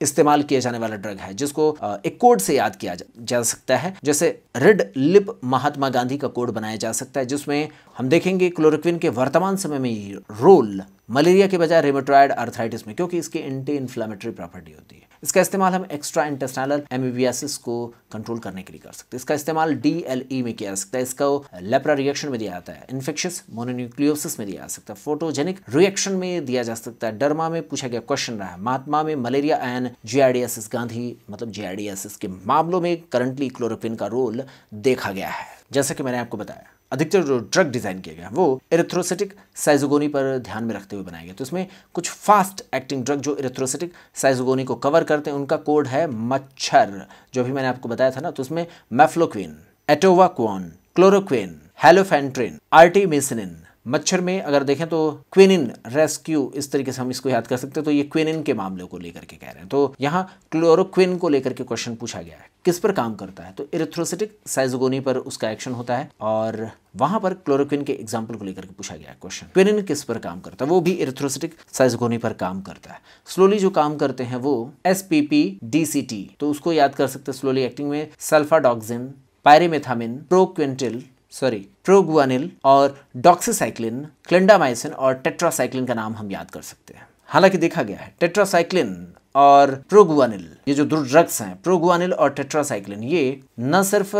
इस्तेमाल किया जाने वाला ड्रग है जिसको एक कोड से याद किया जा सकता है जैसे रेड लिप महात्मा गांधी का कोड बनाया जा सकता है जिसमें हम देखेंगे क्लोरोक्विन के वर्तमान समय में रोल मलेरिया के बजाय रेमेटॉयड आर्थराइटिस में क्योंकि इसकी एंटी इन्फ्लामेटरी प्रॉपर्टी होती है इसका इस्तेमाल हम एक्स्ट्रा इंटेस्टाइनल एमिबियासिस को कंट्रोल करने के लिए कर सकते हैं इसका इस्तेमाल डी e में किया जा सकता है इसका लेप्रा रिएक्शन में दिया जाता है इन्फेक्शियस मोनोन्यूक्लियोसिस में दिया जा सकता है फोटोजेनिक रिएक्शन में दिया जा सकता है डरमा में पूछा गया क्वेश्चन रहा है महात्मा में मलेरिया एंड जीआईडीएसिस गांधी मतलब जीआईडीएसिस के मामलों में करंटली क्लोरोपिन का रोल देखा गया है जैसा कि मैंने आपको बताया अधिकतर जो ड्रग डिज़ाइन किया गया वो इरेथ्रोसेटिक साइजोगोनी पर ध्यान में रखते हुए बनाया गया तो इसमें कुछ फास्ट एक्टिंग ड्रग जो इरेथ्रोसेटिक साइजोगोनी को कवर करते हैं उनका कोड है मच्छर जो भी मैंने आपको बताया था ना तो उसमें मेफ्लोक्विन एटोवाक्वान क्लोरोक्विन हेलोफेंट्रिन आर्टीमिसिन मच्छर में अगर देखें तो क्विनिन रेस्क्यू इस तरीके से हम इसको याद कर सकते हैं तो ये क्विनिन के मामले को लेकर के कह रहे हैं तो यहाँ क्लोरोक्विन को लेकर के क्वेश्चन पूछा गया है किस पर काम करता है तो इरेथ्रोसिटिक साइजोगोनी पर उसका एक्शन होता है और वहां पर क्लोरोक्विन के एग्जाम्पल को लेकर के पूछा गया क्वेश्चन क्विनिन किस पर काम करता है वो भी इरेथ्रोसिटिक साइजोगोनी पर काम करता है स्लोली जो काम करते हैं वो एस पी पी टी तो उसको याद कर सकते हैं स्लोली एक्टिंग में सल्फाडॉक्सिन पायरेमेथामिन प्रोक्विंटिल सॉरी प्रोगुआनिल और डॉक्सीसाइक्लिन क्लेंडामाइसिन और टेट्रासाइक्लिन का नाम हम याद कर सकते हैं हालांकि देखा गया है टेट्रासाइक्लिन और प्रोगुआनिल ये जो दो ड्रग्स हैं प्रोगुआनिल और टेट्रासाइक्लिन ये न सिर्फ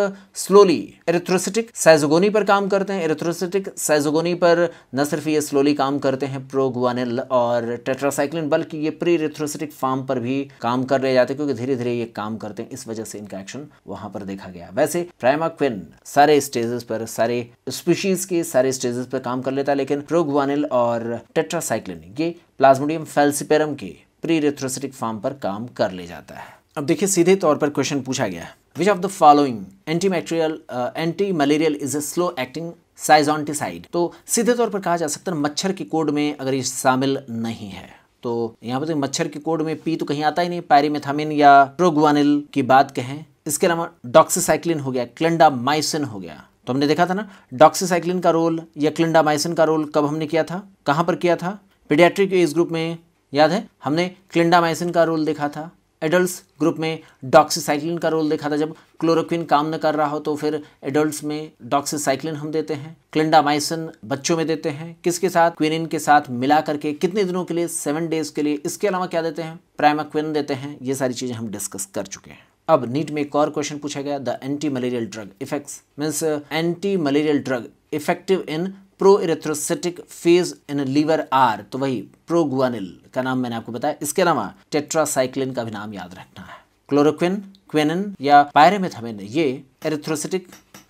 स्लोली एरेथ्रोसिटिक साइजोगोनी पर काम करते हैं एरेथ्रोसिटिक साइजोगोनी पर न सिर्फ ये स्लोली काम करते हैं प्रोगुआनिल और टेट्रासाइक्लिन बल्कि ये प्री एरेथ्रोसिटिक फार्म पर भी काम कर रहे जाते हैं क्योंकि धीरे धीरे ये काम करते हैं इस वजह से इनका एक्शन वहां पर देखा गया वैसे प्राइमाक्विन सारे स्टेजेस पर सारे स्पीशीज के सारे स्टेजेस पर काम कर लेता है लेकिन प्रोगुआनिल और टेट्रासाइक्लिन ये प्लाज्मोडियम फेल्सिपेरम के प्री फॉर्म पर काम कर ले जाता है अब देखिए सीधे तौर पर क्वेश्चन पूछा गया है which of the following anti bacterial anti malarial is a slow acting schizonticide तो सीधे तौर पर कहा जा सकता है मच्छर के कोड में अगर ये शामिल नहीं है तो यहाँ पर तो मच्छर के कोड में पी तो कहीं आता ही नहीं पायरीमेथामिन या प्रोग्वानिल की बात कहें इसके अलावा डॉक्सीसाइक्लिन हो गया क्लेंडामाइसिन हो गया तो हमने देखा था ना डॉक्सीसाइक्लिन का रोल या क्लिंडामाइसिन का रोल कब हमने किया था कहाँ पर किया था पीडियाट्रिक एज ग्रुप में याद है हमने क्लिंडामाइसिन का रोल देखा था एडल्ट्स ग्रुप में डॉक्सीसाइक्लिन का रोल देखा था जब क्लोरोक्विन काम न कर रहा हो तो फिर एडल्ट्स में डॉक्सीसाइक्लिन हम देते हैं क्लिंडामाइसिन बच्चों में देते हैं किसके साथ क्विनिन के साथ मिला करके कितने दिनों के लिए सेवन डेज के लिए इसके अलावा क्या देते हैं प्राइमाक्विन देते हैं ये सारी चीज़ें हम डिस्कस कर चुके हैं अब नीट में एक और क्वेश्चन पूछा गया the anti malarial drug effects means anti malarial drug effective in pro erythrocytic phase in liver are तो वही प्रोगुआनिल का नाम मैंने आपको बताया इसके अलावा टेट्रासाइक्लिन का भी नाम याद रखना है क्लोरोक्विन क्वेनिन या पायरेमेथामिन ये एरिथ्रोसिटिक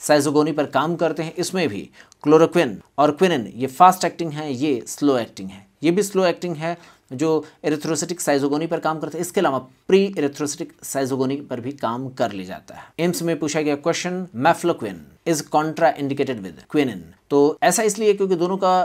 साइजोगोनी पर काम करते हैं इसमें भी क्लोरोक्विन और क्विनिन ये फास्ट एक्टिंग है ये स्लो एक्टिंग है ये भी स्लो एक्टिंग है जो एरेथ्रोसिटिक साइजोगोनी पर काम करते हैं इसके अलावा प्री एरेथ्रोसिटिक साइजोगोनी पर भी काम कर लिया जाता है एम्स में पूछा गया question mefloquine is contraindicated with quinine तो ऐसा इसलिए क्योंकि दोनों का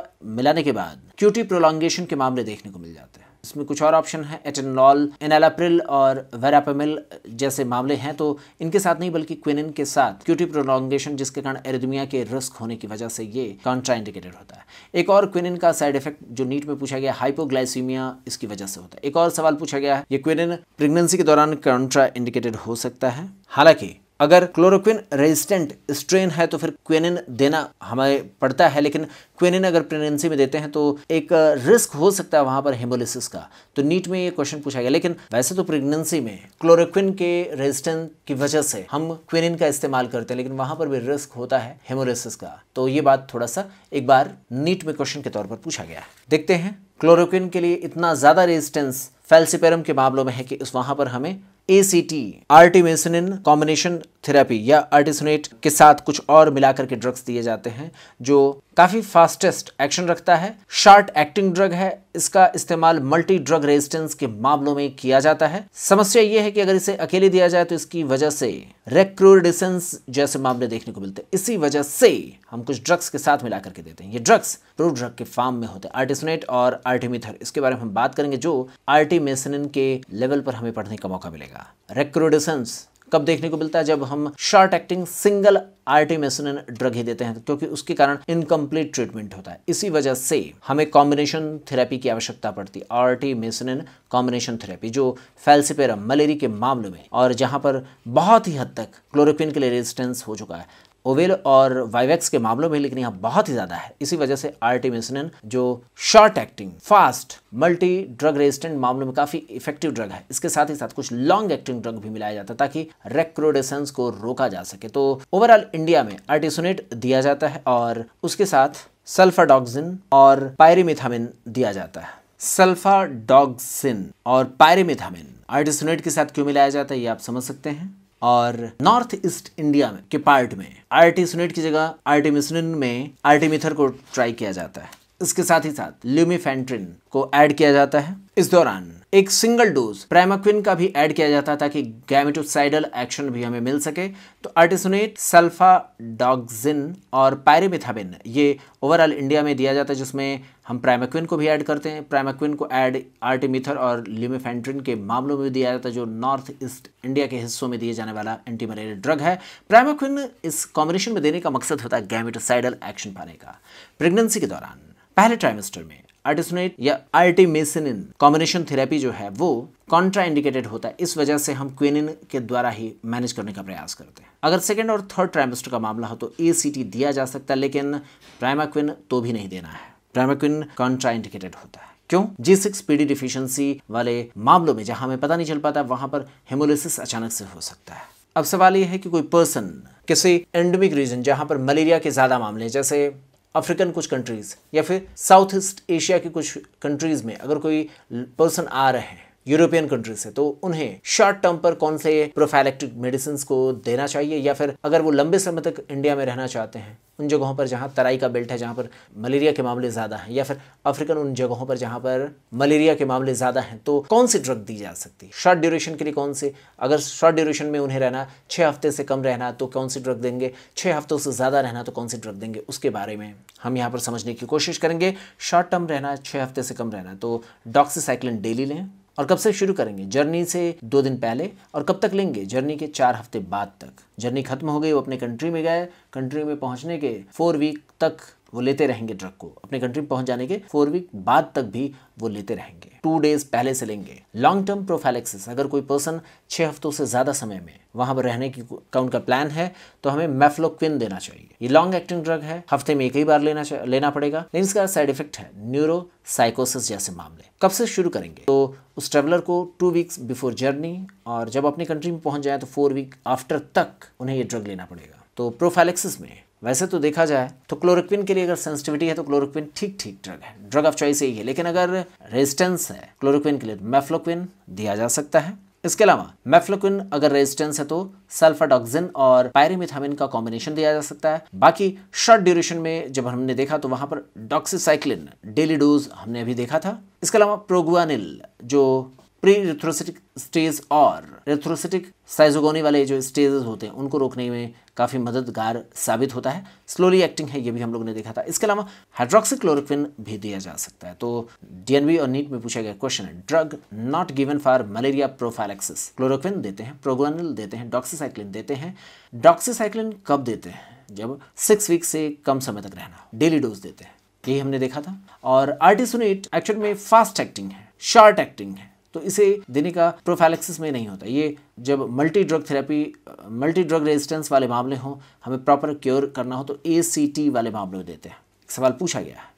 मिलाने के बाद क्यूटी प्रोलॉन्गेशन के मामले देखने को मिल जाते हैं इसमें कुछ और ऑप्शन है एटेनॉल एनालाप्रिल और वेरापेमिल जैसे मामले हैं तो इनके साथ नहीं बल्कि क्विनिन के साथ क्यूटी प्रोलोंगेशन जिसके कारण एरिदमिया के रिस्क होने की वजह से ये कॉन्ट्राइंडिकेटेड होता है एक और क्विनिन का साइड इफेक्ट जो नीट में पूछा गया हाइपोग्लाइसीमिया इसकी वजह से होता है एक और सवाल पूछा गया है ये क्विनिन प्रेगनेंसी के दौरान कॉन्ट्रा इंडिकेटेड हो सकता है हालांकि अगर क्लोरोक्विन रेजिस्टेंट स्ट्रेन है तो फिर क्वेनिन देना हमें पड़ता है लेकिन क्वेनिन अगर प्रेगनेंसी में देते हैं तो एक रिस्क हो सकता है वहाँ पर हेमोलिसिस का तो नीट में ये क्वेश्चन पूछा गया लेकिन वैसे तो प्रेगनेंसी में क्लोरोक्विन के रेजिस्टेंस की वजह से हम क्वेनिन का इस्तेमाल करते हैं लेकिन वहाँ पर भी रिस्क होता है हेमोलिसिस का तो ये बात थोड़ा सा एक बार नीट में क्वेश्चन के तौर पर पूछा गया है देखते हैं क्लोरोक्विन के लिए इतना ज़्यादा रेजिस्टेंस फैल्सिपेरम के मामलों में है कि उस वहाँ पर हमें एसीटी आर्टिमेसिनिन कॉम्बिनेशन थेरेपी या आर्टिसनेट के साथ कुछ और मिलाकर के ड्रग्स दिए जाते हैं जो काफ़ी फास्टेस्ट एक्शन रखता है शॉर्ट एक्टिंग ड्रग है इसका इस्तेमाल मल्टी ड्रग रेजिस्टेंस के मामलों में किया जाता है समस्या यह है कि अगर इसे अकेले दिया जाए तो इसकी वजह से रेक्रोडिसेंस जैसे मामले देखने को मिलते हैं इसी वजह से हम कुछ ड्रग्स के साथ मिलाकर के देते हैं ये ड्रग्स प्रो ड्रग के फार्म में होते हैं आर्टिसनेट और आर्टिमिथर इसके बारे में हम बात करेंगे जो आर्टिमेसिन के लेवल पर हमें पढ़ने का मौका मिलेगा जाएगा रेक्रोडेसेंस कब देखने को मिलता है जब हम short acting single artemisinin drug ही देते हैं क्योंकि उसके कारण इनकम्प्लीट ट्रीटमेंट होता है इसी वजह से हमें कॉम्बिनेशन थेरेपी की आवश्यकता पड़ती है आर्टिमेसन कॉम्बिनेशन थेरेपी जो फैल्सिपेरा मलेरिया के मामले में और जहां पर बहुत ही हद तक क्लोरोपिन के लिए रेजिस्टेंस हो चुका है ओवेल और वाइवेक्स के मामलों में लेकिन यहाँ बहुत ही ज़्यादा है इसी वजह से आर्टिमिसनिन जो short acting fast multi drug resistant मामलों में काफ़ी इफेक्टिव ड्रग है इसके साथ ही साथ कुछ लॉन्ग एक्टिंग ड्रग भी मिलाया जाता है ताकि रेक्रोडेसेंस को रोका जा सके तो ओवरऑल इंडिया में आर्टिसोनेट दिया जाता है और उसके साथ सल्फाडॉक्सिन और पायरीमिथामिन दिया जाता है सल्फाडॉक्सिन और पायरीमिथामिन आर्टिसोनेट के साथ क्यों मिलाया जाता है ये आप समझ सकते हैं और नॉर्थ ईस्ट इंडिया में के पार्ट में आर टी सुनेट की जगह आर टी मिश्रन में आर टी मिथर को ट्राई किया जाता है इसके साथ ही साथ ल्यूमिफेंट्रिन को ऐड किया जाता है इस दौरान एक सिंगल डोज प्राइमाक्विन का भी ऐड किया जाता है ताकि गैमेटोसाइडल एक्शन भी हमें मिल सके तो सल्फा डॉक्जिन और पायरेमिथाबिन ये ओवरऑल इंडिया में दिया जाता है जिसमें हम प्राइमाक्विन को भी ऐड करते हैं प्राइमाक्विन को ऐड आर्टिमिथर और ल्यूमिफेंट्रिन के मामलों में दिया जाता है जो नॉर्थ ईस्ट इंडिया के हिस्सों में दिए जाने वाला एंटी मलेरिया ड्रग है प्राइमाक्विन इस कॉम्बिनेशन में देने का मकसद होता है गैमेटोसाइडल एक्शन पाने का प्रेगनेंसी के दौरान पहले ट्राइमेस्टर में आर्टिसोनेट या आर्टिमेसिन कॉम्बिनेशन थेरेपी जो है वो कॉन्ट्राइंडिकेटेड होता है इस वजह से हम क्विनिन के द्वारा ही मैनेज करने का प्रयास करते हैं अगर सेकेंड और थर्ड ट्राइमेस्टर का मामला हो तो ए दिया जा सकता है लेकिन प्राइमाक्विन तो भी नहीं देना है प्राइमाक्विन कॉन्ट्राइंडिकेटेड होता है क्यों जी सिक्स पीडी डिफिशियंसी वाले मामलों में जहां हमें पता नहीं चल पाता वहां पर हेमोलिसिस अचानक से हो सकता है अब सवाल यह है कि कोई पर्सन किसी एंडमिक रीजन जहां पर मलेरिया के ज़्यादा मामले जैसे अफ्रीकन कुछ कंट्रीज़ या फिर साउथ ईस्ट एशिया की कुछ कंट्रीज़ में अगर कोई पर्सन आ रहे हैं यूरोपियन कंट्रीज से तो उन्हें शॉर्ट टर्म पर कौन से प्रोफाइलेक्ट्रिक मेडिसिन को देना चाहिए या फिर अगर वो लंबे समय तक इंडिया में रहना चाहते हैं उन जगहों पर जहाँ तराई का बेल्ट है जहाँ पर मलेरिया के मामले ज़्यादा हैं या फिर अफ्रीकन उन जगहों पर जहाँ पर मलेरिया के मामले ज़्यादा हैं तो कौन सी ड्रग दी जा सकती है शॉर्ट ड्यूरेशन के लिए कौन सी अगर शॉर्ट ड्यूरेशन में उन्हें रहना छः हफ्ते से कम रहना तो कौन सी ड्रग देंगे छः हफ्तों से ज़्यादा रहना तो कौन सी ड्रग देंगे उसके बारे में हम यहाँ पर समझने की कोशिश करेंगे शॉर्ट टर्म रहना छः हफ्ते से कम रहना तो डॉक्सीसाइक्लिन डेली लें और कब से शुरू करेंगे जर्नी से दो दिन पहले और कब तक लेंगे जर्नी के चार हफ्ते बाद तक जर्नी खत्म हो गई वो अपने कंट्री में गए कंट्री में पहुंचने के फोर वीक तक वो लेते रहेंगे ड्रग को अपने कंट्री में पहुंच जाने के फोर वीक बाद तक भी वो लेते रहेंगे टू डेज पहले से लेंगे लॉन्ग टर्म प्रोफेलेक्सिस अगर कोई पर्सन छः हफ्तों से ज़्यादा समय में वहाँ पर रहने की का उनका प्लान है तो हमें मेफ्लोक्विन देना चाहिए ये लॉन्ग एक्टिंग ड्रग है हफ्ते में एक ही बार लेना लेना पड़ेगा लेकिन इसका साइड इफेक्ट है न्यूरो साइकोसिस जैसे मामले कब से शुरू करेंगे तो उस ट्रेवलर को टू वीक्स बिफोर जर्नी और जब अपनी कंट्री में पहुंच जाए तो फोर वीक आफ्टर तक उन्हें ये ड्रग लेना पड़ेगा तो प्रोफेलेक्सिस में वैसे तो देखा जाए तो क्लोरोक्विन के लिए अगर सेंसिटिविटी है तो क्लोरोक्विन ठीक ठीक ड्रग है ड्रग ऑफ चॉइस यही है लेकिन अगर रेजिस्टेंस है क्लोरोक्विन के लिए मेफ्लोक्विन तो दिया जा सकता है इसके अलावा मेफ्लोक्विन अगर रेजिस्टेंस है तो सल्फाडॉक्सिन और पायरीमिथामिन का कॉम्बिनेशन दिया जा सकता है बाकी शॉर्ट ड्यूरेशन में जब हमने देखा तो वहां पर डॉक्सीसाइक्लिन डेली डोज हमने अभी देखा था इसके अलावा प्रोगुआनिल जो प्री रेथ्रोसिटिक स्टेज और रेथ्रोसिटिक साइजोगोनी वाले जो स्टेजेस होते हैं उनको रोकने में काफ़ी मददगार साबित होता है स्लोली एक्टिंग है ये भी हम लोग ने देखा था इसके अलावा हाइड्रोक्सीक्लोरोक्विन भी दिया जा सकता है तो डीएनबी और नीट में पूछा गया क्वेश्चन है drug not given for malaria prophylaxis chloroquine देते हैं प्रोगोनल देते हैं डॉक्सीसाइक्लिन देते हैं डॉक्सीसाइक्लिन कब देते हैं जब सिक्स वीक से कम समय तक रहना डेली डोज देते हैं यही हमने देखा था और आर्टिसोनेट एक्चुअल में फास्ट एक्टिंग है शॉर्ट एक्टिंग है तो इसे देने का प्रोफाइलेक्सिस में नहीं होता ये जब multi drug therapy multi drug resistance वाले मामले हों हमें प्रॉपर क्योर करना हो तो ए वाले मामले में देते हैं सवाल पूछा गया है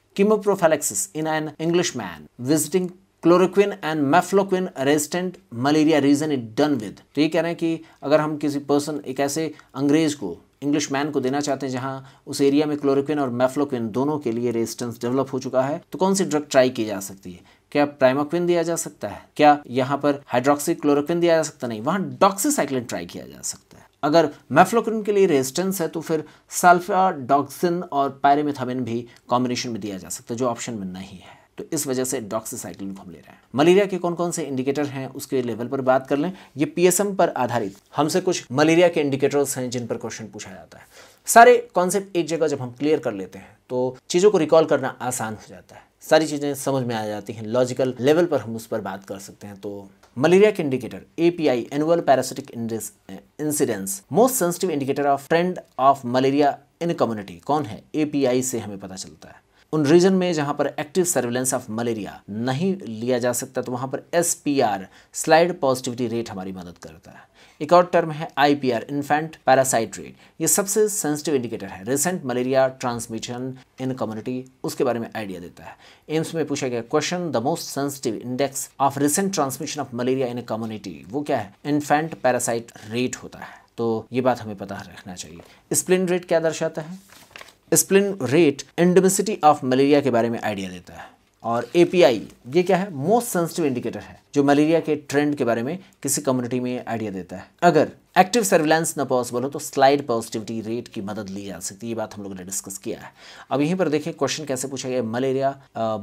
in an English man visiting chloroquine and mefloquine resistant malaria region is done with तो ये कह रहे हैं कि अगर हम किसी पर्सन एक ऐसे अंग्रेज को इंग्लिश मैन को देना चाहते हैं जहाँ उस एरिया में क्लोरोक्विन और मेफ्लोक्विन दोनों के लिए रेजिस्टेंस डेवलप हो चुका है तो कौन सी ड्रग ट्राई की जा सकती है क्या प्राइमोक्विन दिया जा सकता है क्या यहाँ पर हाइड्रोक्सी क्लोरोक्विन दिया जा सकता नहीं वहाँ डॉक्सीसाइक्लिन ट्राई किया जा सकता है अगर मेफ्लोक्रिन के लिए रेजिस्टेंस है तो फिर सल्फा डॉक्सिन और पैरामिथामिन भी कॉम्बिनेशन में दिया जा सकता है जो ऑप्शन में नहीं है तो इस वजह से डॉक्सीसाइक्लिन को हम ले रहे हैं मलेरिया के कौन कौन से इंडिकेटर हैं उसके लेवल पर बात कर लें ये पीएसएम पर आधारित हमसे कुछ मलेरिया के इंडिकेटर्स हैं जिन पर क्वेश्चन पूछा जाता है सारे कॉन्सेप्ट एक जगह जब हम क्लियर कर लेते हैं तो चीज़ों को रिकॉल करना आसान हो जाता है सारी चीज़ें समझ में आ जाती हैं लॉजिकल लेवल पर हम उस पर बात कर सकते हैं तो मलेरिया के indicator API annual parasitic incidence most sensitive indicator of trend of malaria in community कौन है एपीआई से हमें पता चलता है उन रीजन में जहां पर एक्टिव सर्विलेंस ऑफ मलेरिया नहीं लिया जा सकता तो वहां पर S P R slide positivity rate हमारी मदद करता है एक और टर्म है I P R infant parasite rate ये सबसे सेंसिटिव इंडिकेटर है recent malaria transmission in community उसके बारे में आइडिया देता है एम्स में पूछा गया question the most sensitive index of recent transmission of malaria in community वो क्या है इन्फेंट पैरासाइट रेट होता है तो ये बात हमें पता रखना चाहिए स्प्लिन रेट क्या दर्शाता है spleen rate endemicity of malaria के बारे में आइडिया देता है और ए ये क्या है मोस्ट सेंसिटिव इंडिकेटर है जो मलेरिया के ट्रेंड के बारे में किसी कम्युनिटी में आइडिया देता है अगर एक्टिव सर्विलेंस ना पॉसिबल हो तो स्लाइड पॉजिटिविटी रेट की मदद ली जा सकती है ये बात हम लोगों ने डिस्कस किया है अब यहीं पर देखें क्वेश्चन कैसे पूछा गया malaria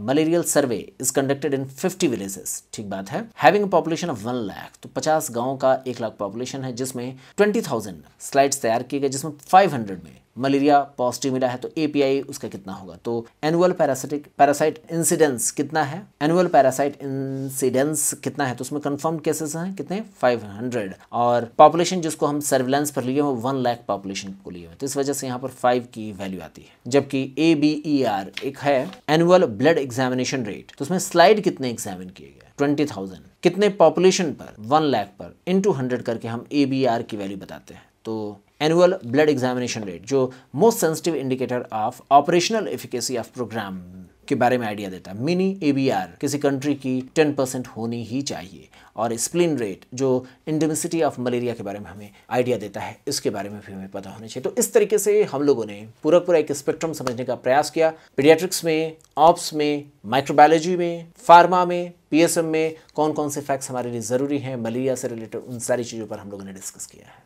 malarial survey is conducted in 50 villages ठीक बात है having population of one lakh तो पचास गाँव का एक लाख पॉपुलेशन है जिसमें ट्वेंटी स्लाइड्स तैयार किए गए जिसमें फाइव में मलेरिया पॉजिटिव मिला है तो ए उसका कितना होगा तो एनुअल पैरासिटिक पैरासाइट इंसिडेंस कितना है एनुअल पैरासाइट इंसिडेंस कितना है तो उसमें कन्फर्म केसेस हैं कितने 500 और पॉपुलेशन जिसको हम सर्विलेंस पर लिए हुए वन लाख पॉपुलेशन को लिए हैं तो इस वजह से यहाँ पर फाइव की वैल्यू आती है जबकि ए बी ई आर एक है एनुअल ब्लड एग्जामिनेशन रेट तो उसमें स्लाइड कितने एग्जामिन किए गए ट्वेंटी थाउजेंड कितने पॉपुलेशन पर वन लाख पर इंटू हंड्रेड करके हम ए बी आर की वैल्यू बताते हैं तो एनुअल ब्लड एग्जामिनेशन रेट जो most sensitive indicator of operational efficacy of programme के बारे में आइडिया देता है मिनी ए किसी कंट्री की 10 परसेंट होनी ही चाहिए और स्प्लिन रेट जो इंडेमिसिटी ऑफ मलेरिया के बारे में हमें आइडिया देता है इसके बारे में भी हमें पता होना चाहिए तो इस तरीके से हम लोगों ने पूरा पूरा एक स्पेक्ट्रम समझने का प्रयास किया पीडियाट्रिक्स में ऑप्स में माइक्रोबायोलॉजी में फार्मा में पी में कौन कौन से फैक्ट्स हमारे लिए ज़रूरी हैं मलेरिया से रिलेटेड उन सारी चीज़ों पर हम लोगों ने डिस्कस किया है